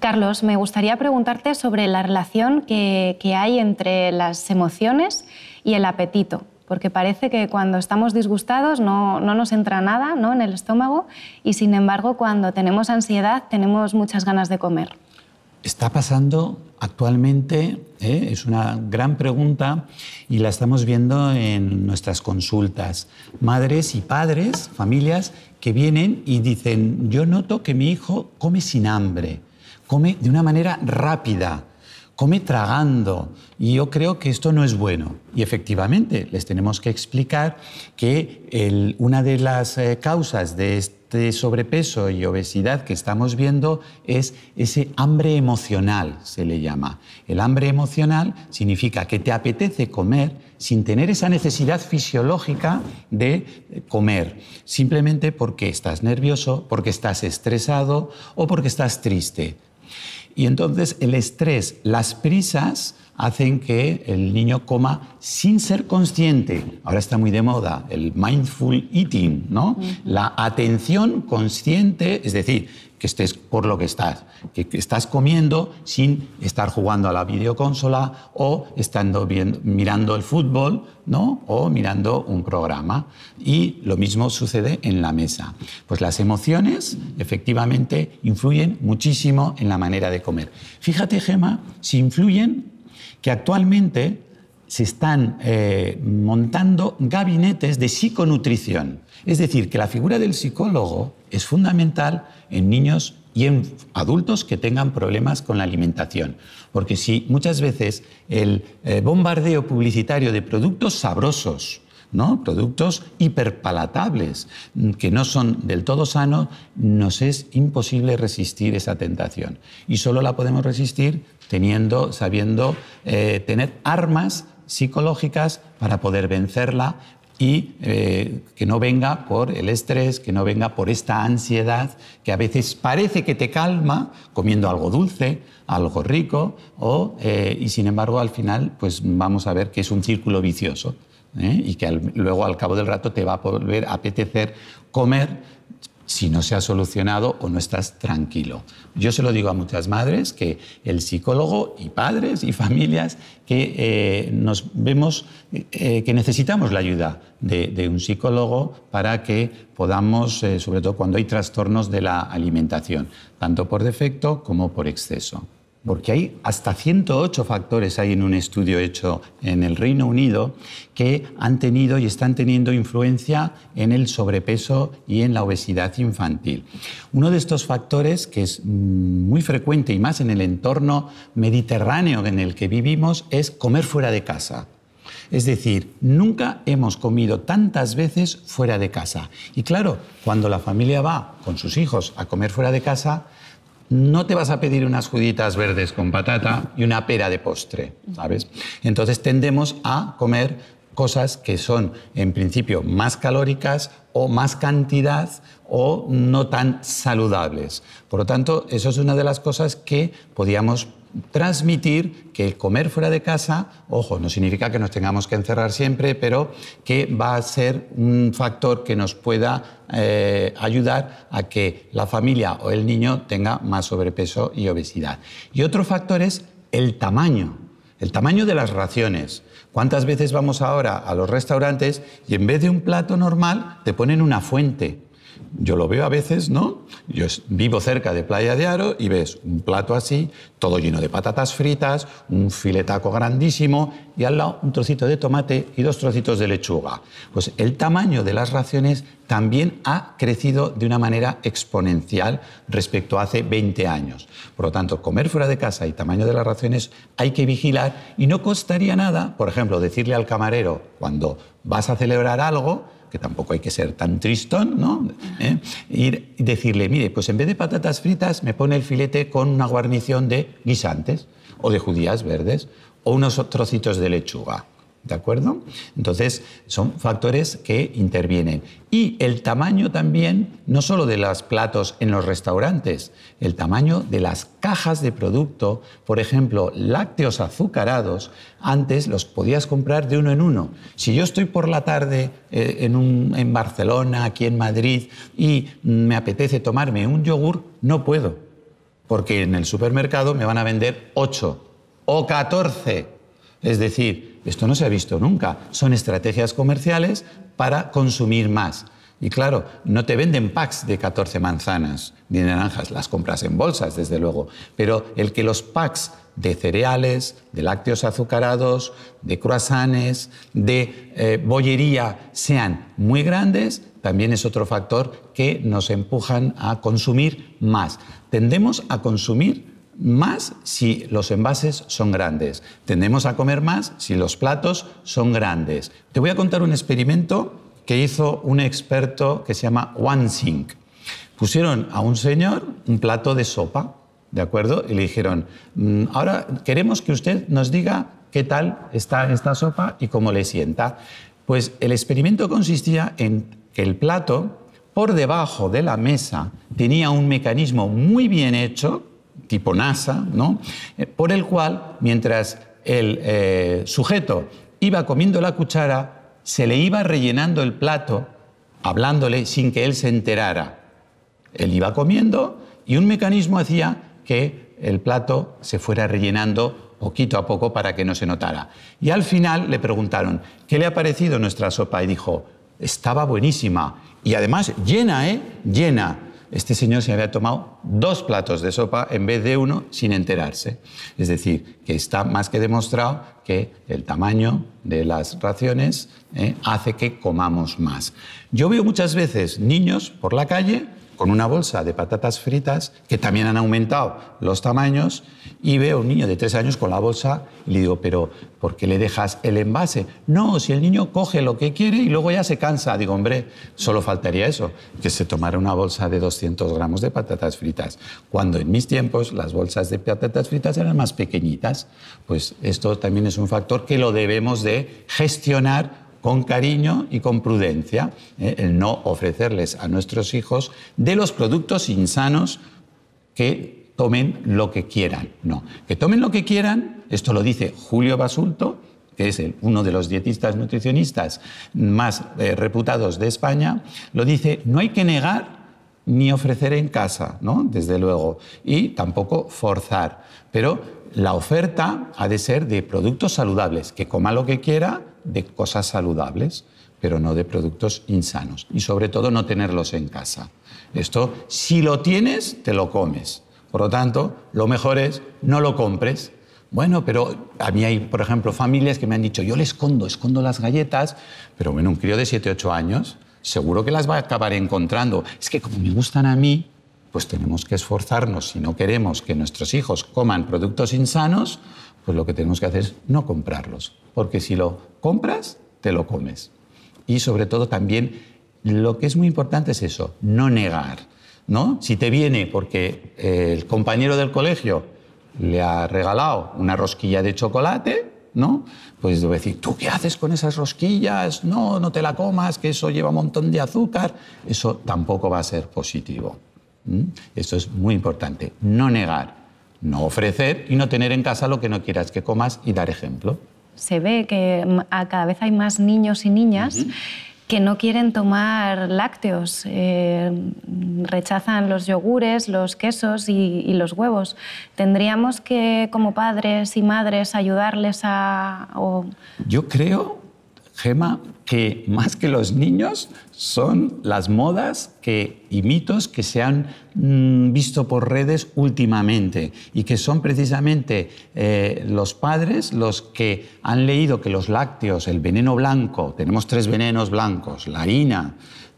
Carlos, me gustaría preguntarte sobre la relación que, hay entre las emociones y el apetito porque parece que cuando estamos disgustados no, nos entra nada en el estómago y sin embargo cuando tenemos ansiedad tenemos muchas ganas de comer está pasando actualmente? ¿Eh? Es una gran pregunta y la estamos viendo en nuestras consultas. Madres y padres, familias, que vienen y dicen, yo noto que mi hijo come sin hambre, come de una manera rápida, come tragando y yo creo que esto no es bueno. Y efectivamente, les tenemos que explicar que una de las eh, causas de este de este sobrepeso y obesidad que estamos viendo es ese hambre emocional, se le llama. El hambre emocional significa que te apetece comer sin tener esa necesidad fisiológica de comer, simplemente porque estás nervioso, porque estás estresado o porque estás triste. Y entonces el estrés, las prisas, hacen que el niño coma sin ser consciente. Ahora está muy de moda el mindful eating, ¿no? La atención consciente, es decir, que estés por lo que estás, que estás comiendo sin estar jugando a la videoconsola o estando viendo, mirando el fútbol, ¿no? O mirando un programa. Y lo mismo sucede en la mesa. Pues las emociones efectivamente influyen muchísimo en la manera de comer. Fíjate, Gema, si influyen que actualmente se están eh, montando gabinetes de psiconutrición. Es decir, que la figura del psicólogo es fundamental en niños y en adultos que tengan problemas con la alimentación. Porque si muchas veces el eh, bombardeo publicitario de productos sabrosos, ¿no? productos hiperpalatables, mm, que no son del todo sanos, nos es imposible resistir esa tentación. Y solo la podemos resistir teniendo, sabiendo eh, tener armas psicológicas para poder vencerla y eh, que no venga por el estrés, que no venga por esta ansiedad que a veces parece que te calma comiendo algo dulce, algo rico, o, eh, y sin embargo al final pues vamos a ver que es un círculo vicioso y que luego al cabo del rato te va a volver a apetecer comer si no se ha solucionado o no estás tranquilo. Yo se lo digo a muchas madres que el psicólogo y padres y familias que eh, nos vemos eh, que necesitamos la ayuda de, un psicólogo para que podamos, eh, sobre todo cuando hay trastornos de la alimentación, tanto por defecto como por exceso porque hay hasta 108 factores hay en un estudio hecho en el Reino Unido que han tenido y están teniendo influencia en el sobrepeso y en la obesidad infantil. Uno de estos factores que es muy frecuente y más en el entorno mediterráneo en el que vivimos es comer fuera de casa. Es decir, nunca hemos comido tantas veces fuera de casa. Y claro, cuando la familia va con sus hijos a comer fuera de casa, no te vas a pedir unas juditas verdes con patata y una pera de postre, ¿sabes? Entonces tendemos a comer cosas que son en principio más calóricas o más cantidad o no tan saludables. Por lo tanto, eso es una de las cosas que podíamos transmitir que el comer fuera de casa, ojo, no significa que nos tengamos que encerrar siempre, pero que va a ser un factor que nos pueda eh, ayudar a que la familia o el niño tenga más sobrepeso y obesidad. Y otro factor es el tamaño, el tamaño de las raciones. ¿Cuántas veces vamos ahora a los restaurantes y en vez de un plato normal te ponen una fuente? Yo lo veo a veces, ¿no? Yo vivo cerca de Playa de Aro y ves un plato así, todo lleno de patatas fritas, un filetaco grandísimo y al lado un trocito de tomate y dos trocitos de lechuga. Pues el tamaño de las raciones también ha crecido de una manera exponencial respecto a hace 20 años. Por lo tanto, comer fuera de casa y tamaño de las raciones hay que vigilar y no costaría nada, por ejemplo, decirle al camarero cuando vas a celebrar algo, que tampoco hay que ser tan tristón, ¿no? ¿Eh? y decirle, mire, pues en vez de patatas fritas me pone el filete con una guarnición de guisantes o de judías verdes o unos trocitos de lechuga. ¿De acuerdo? Entonces, son factores que intervienen. Y el tamaño también, no solo de los platos en los restaurantes, el tamaño de las cajas de producto, por ejemplo, lácteos azucarados, antes los podías comprar de uno en uno. Si yo estoy por la tarde eh, en, en Barcelona, aquí en Madrid, y me apetece tomarme un yogur, no puedo, porque en el supermercado me van a vender 8 o 14. Es decir, esto no se ha visto nunca. Son estrategias comerciales para consumir más. Y claro, no te venden packs de 14 manzanas ni naranjas, las compras en bolsas, desde luego, pero el que los packs de cereales, de lácteos azucarados, de croissants, de eh, bollería sean muy grandes, también es otro factor que nos empujan a consumir más. Tendemos a consumir más si los envases son grandes. Tendemos a comer más si los platos son grandes. Te voy a contar un experimento que hizo un experto que se llama OneSync. Pusieron a un señor un plato de sopa, ¿de acuerdo? Y le dijeron, mm, ahora queremos que usted nos diga qué tal está esta sopa y cómo le sienta. Pues el experimento consistía en que el plato por debajo de la mesa tenía un mecanismo muy bien hecho tipo NASA, ¿no? Eh, por el cual, mientras el eh, sujeto iba comiendo la cuchara, se le iba rellenando el plato, hablándole sin que él se enterara. Él iba comiendo y un mecanismo hacía que el plato se fuera rellenando poquito a poco para que no se notara. Y al final le preguntaron, ¿qué le ha parecido nuestra sopa? Y dijo, estaba buenísima. Y además llena, ¿eh? Llena este señor se había tomado dos platos de sopa en vez de uno sin enterarse. Es decir, que está más que demostrado que el tamaño de las raciones eh, hace que comamos más. Yo veo muchas veces niños por la calle con una bolsa de patatas fritas, que también han aumentado los tamaños, y veo a un niño de tres años con la bolsa y le digo, pero ¿por qué le dejas el envase? No, si el niño coge lo que quiere y luego ya se cansa. Digo, hombre, solo faltaría eso, que se tomara una bolsa de 200 gramos de patatas fritas, cuando en mis tiempos las bolsas de patatas fritas eran más pequeñitas. Pues esto también es un factor que lo debemos de gestionar con cariño y con prudencia, ¿eh? el no ofrecerles a nuestros hijos de los productos insanos que tomen lo que quieran. No, que tomen lo que quieran, esto lo dice Julio Basulto, que es uno de los dietistas nutricionistas más eh, reputados de España, lo dice, no hay que negar ni ofrecer en casa, ¿no? desde luego, y tampoco forzar, pero la oferta ha de ser de productos saludables, que coma lo que quiera de cosas saludables, pero no de productos insanos. Y sobre todo no tenerlos en casa. Esto, si lo tienes, te lo comes. Por lo tanto, lo mejor es no lo compres. Bueno, pero a mí hay, por ejemplo, familias que me han dicho, yo le escondo, escondo las galletas, pero bueno, un crío de 7, 8 años seguro que las va a acabar encontrando. Es que como me gustan a mí, pues tenemos que esforzarnos, si no queremos que nuestros hijos coman productos insanos, pues lo que tenemos que hacer es no comprarlos, porque si lo compras, te lo comes. Y sobre todo también lo que es muy importante es eso, no negar. ¿no? Si te viene porque eh, el compañero del colegio le ha regalado una rosquilla de chocolate, ¿no? Pues debe decir, ¿tú qué haces con esas rosquillas? No, no te la comas, que eso lleva un montón de azúcar. Eso tampoco va a ser positivo. ¿Mm? Eso es muy importante. No negar, no ofrecer y no tener en casa lo que no quieras que comas y dar ejemplo. Se ve que cada vez hay más niños y niñas. que no quieren tomar lácteos, eh, rechazan los yogures, los quesos y, los huevos. Tendríamos que, como padres y madres, ayudarles a... Yo creo Gema, que más que los niños son las modas y mitos que se han mm, visto por redes últimamente y que son precisamente eh, los padres los que han leído que los lácteos, el veneno blanco, tenemos tres venenos blancos, la harina,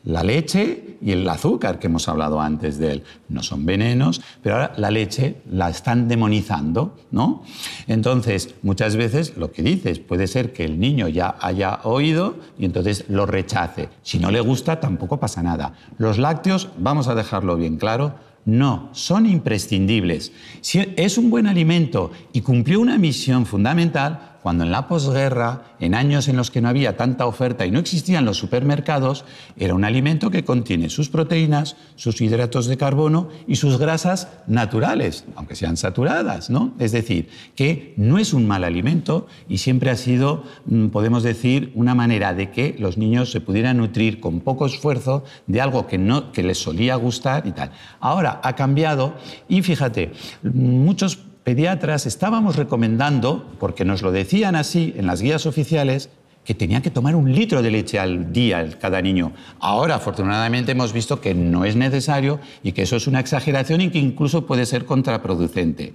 la leche y el azúcar que hemos hablado antes de él no son venenos, pero ahora la leche la están demonizando, ¿no? Entonces, muchas veces lo que dices puede ser que el niño ya haya oído y entonces lo rechace. Si no le gusta, tampoco pasa nada. Los lácteos, vamos a dejarlo bien claro, no, son imprescindibles. Si es un buen alimento y cumplió una misión fundamental, cuando en la posguerra, en años en los que no había tanta oferta y no existían los supermercados, era un alimento que contiene sus proteínas, sus hidratos de carbono y sus grasas naturales, aunque sean saturadas, ¿no? Es decir, que no es un mal alimento y siempre ha sido, mm, podemos decir, una manera de que los niños se pudieran nutrir con poco esfuerzo de algo que, no, que les solía gustar y tal. Ahora ha cambiado y fíjate, muchos pediatras estábamos recomendando, porque nos lo decían así en las guías oficiales, que tenían que tomar un litro de leche al día cada niño. Ahora, afortunadamente, hemos visto que no es necesario y que eso es una exageración y que incluso puede ser contraproducente.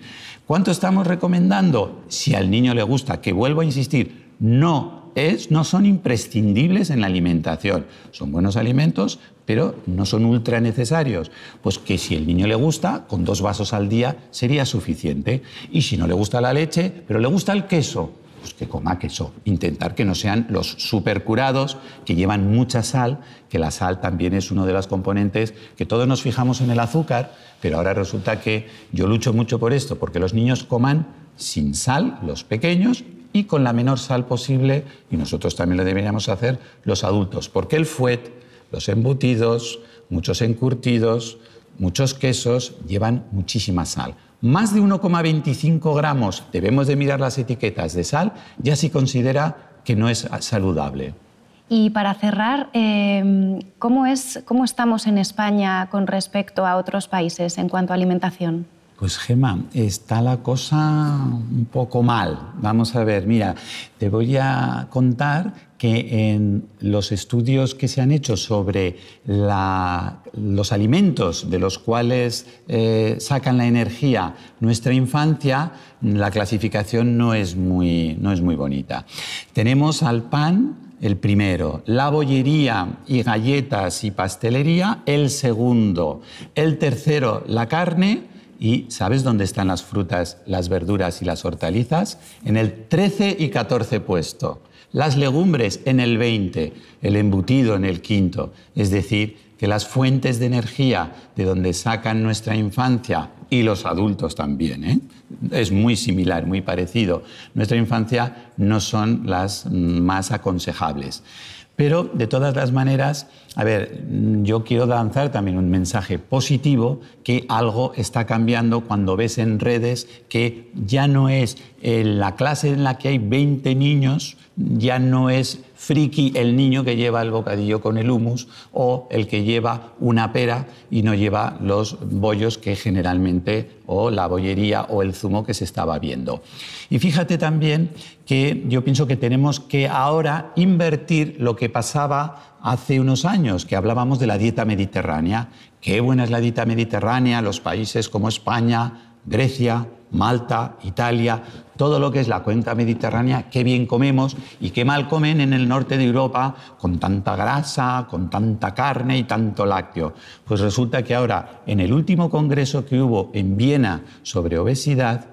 ¿Cuánto estamos recomendando? Si al niño le gusta, que vuelvo a insistir, no es, no son imprescindibles en la alimentación. Son buenos alimentos, pero no son ultra necesarios. Pues que si el niño le gusta, con dos vasos al día sería suficiente. Y si no le gusta la leche, pero le gusta el queso, pues que coma queso. Intentar que no sean los supercurados, que llevan mucha sal, que la sal también es uno de los componentes que todos nos fijamos en el azúcar, pero ahora resulta que yo lucho mucho por esto, porque los niños coman sin sal, los pequeños, y con la menor sal posible, y nosotros también lo deberíamos hacer, los adultos, porque el fuet, los embutidos, muchos encurtidos, muchos quesos llevan muchísima sal. Más de 1,25 gramos, debemos de mirar las etiquetas de sal, ya se considera que no es saludable. Y para cerrar, em, ¿cómo, ¿cómo estamos en España con respecto a otros países en cuanto a alimentación? Pues Gema, está la cosa un poco mal. Vamos a ver, mira, te voy a contar que en los estudios que se han hecho sobre los alimentos de los cuales eh, sacan la energía nuestra infancia, la clasificación no es muy, no es muy bonita. Tenemos al pan, el primero, la bollería y galletas y pastelería, el segundo, el tercero, la carne, ¿Y sabes dónde están las frutas, las verduras y las hortalizas? En el 13 y 14 puesto. Las legumbres en el 20, el embutido en el quinto. Es decir, que las fuentes de energía de donde sacan nuestra infancia y los adultos también, ¿eh? es muy similar, muy parecido, nuestra infancia no son las más aconsejables. Pero de todas las maneras, a ver, yo quiero lanzar también un mensaje positivo que algo está cambiando cuando ves en redes que ya no es eh, la clase en la que hay 20 niños ya no es friki el niño que lleva el bocadillo con el humus o el que lleva una pera y no lleva los bollos que generalmente o la bollería o el zumo que se estaba viendo. Y fíjate también que yo pienso que tenemos que ahora invertir lo que pasaba hace unos años, que hablábamos de la dieta mediterránea. Qué buena es la dieta mediterránea, los países como España, Grecia, Malta, Italia, todo lo que es la cuenca mediterránea, qué bien comemos y qué mal comen en el norte de Europa con tanta grasa, con tanta carne y tanto lácteo. Pues resulta que ahora, en el último congreso que hubo en Viena sobre obesidad,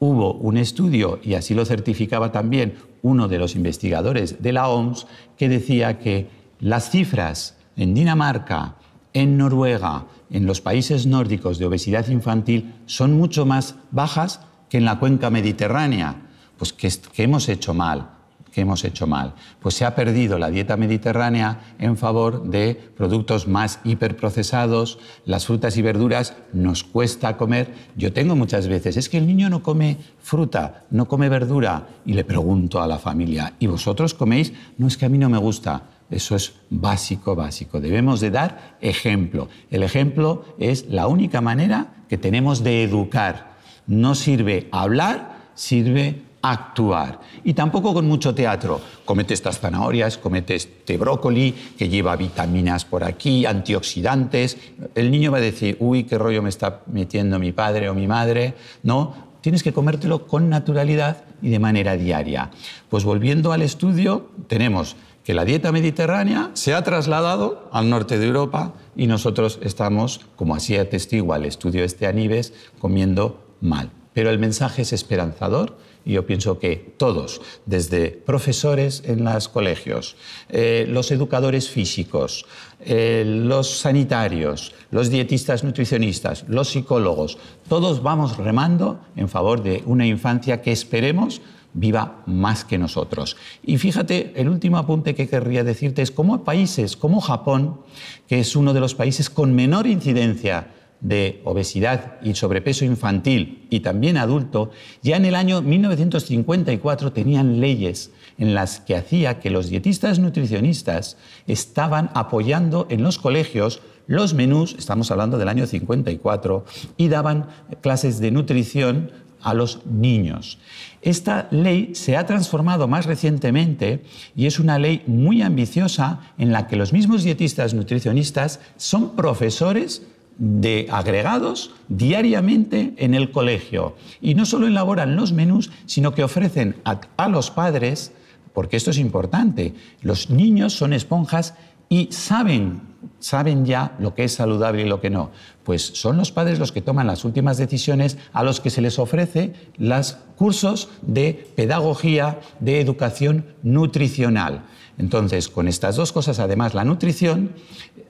hubo un estudio, y así lo certificaba también uno de los investigadores de la OMS, que decía que las cifras en Dinamarca, en Noruega, en los países nórdicos de obesidad infantil son mucho más bajas en la cuenca mediterránea. Pues ¿qué, hemos hecho mal? ¿Qué hemos hecho mal? Pues se ha perdido la dieta mediterránea en favor de productos más hiperprocesados, las frutas y verduras nos cuesta comer. Yo tengo muchas veces, es que el niño no come fruta, no come verdura, y le pregunto a la familia, ¿y vosotros coméis? No, es que a mí no me gusta. Eso es básico, básico. Debemos de dar ejemplo. El ejemplo es la única manera que tenemos de educar no sirve hablar, sirve actuar. Y tampoco con mucho teatro. Comete estas zanahorias, comete este brócoli que lleva vitaminas por aquí, antioxidantes. El niño va a decir, uy, qué rollo me está metiendo mi padre o mi madre. No, tienes que comértelo con naturalidad y de manera diaria. Pues volviendo al estudio, tenemos que la dieta mediterránea se ha trasladado al norte de Europa y nosotros estamos, como así atestigua el estudio este Anibes, comiendo mal. Pero el mensaje es esperanzador y yo pienso que todos, desde profesores en los colegios, eh, los educadores físicos, eh, los sanitarios, los dietistas nutricionistas, los psicólogos, todos vamos remando en favor de una infancia que esperemos viva más que nosotros. Y fíjate, el último apunte que querría decirte es cómo países como Japón, que es uno de los países con menor incidencia de obesidad y sobrepeso infantil y también adulto, ya en el año 1954 tenían leyes en las que hacía que los dietistas nutricionistas estaban apoyando en los colegios los menús, estamos hablando del año 54, y daban clases de nutrición a los niños. Esta ley se ha transformado más recientemente y es una ley muy ambiciosa en la que los mismos dietistas nutricionistas son profesores de agregados diariamente en el colegio. Y no solo elaboran los menús, sino que ofrecen a, los padres, porque esto es importante, los niños son esponjas y saben, saben ya lo que es saludable y lo que no. Pues son los padres los que toman las últimas decisiones a los que se les ofrece los cursos de pedagogía, de educación nutricional. Entonces, con estas dos cosas, además, la nutrición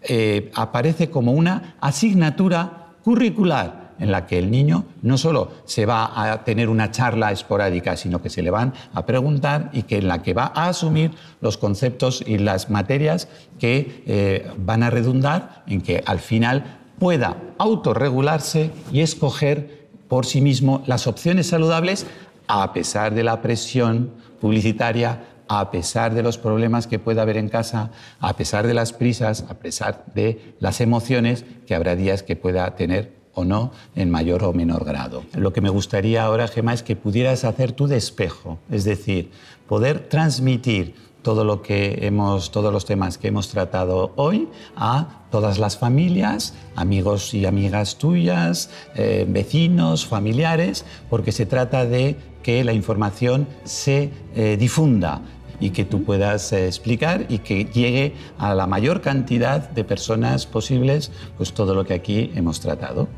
eh, aparece como una asignatura curricular en la que el niño no solo se va a tener una charla esporádica, sino que se le van a preguntar y que en la que va a asumir los conceptos y las materias que eh, van a redundar en que al final pueda autorregularse y escoger por sí mismo las opciones saludables a pesar de la presión publicitaria, a pesar de los problemas que pueda haber en casa, a pesar de las prisas, a pesar de las emociones que habrá días que pueda tener o no en mayor o menor grado. Lo que me gustaría ahora, Gemma, es que pudieras hacer tu despejo, es decir, poder transmitir todo lo que hemos, todos los temas que hemos tratado hoy a todas las familias, amigos y amigas tuyas, eh, vecinos, familiares, porque se trata de que la información se eh, difunda, y que tú puedas eh, explicar y que llegue a la mayor cantidad de personas posibles pues todo lo que aquí hemos tratado.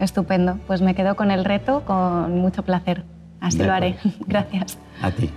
Estupendo, pues me quedo con el reto con mucho placer. Así lo haré. [LAUGHS] Gracias. A ti.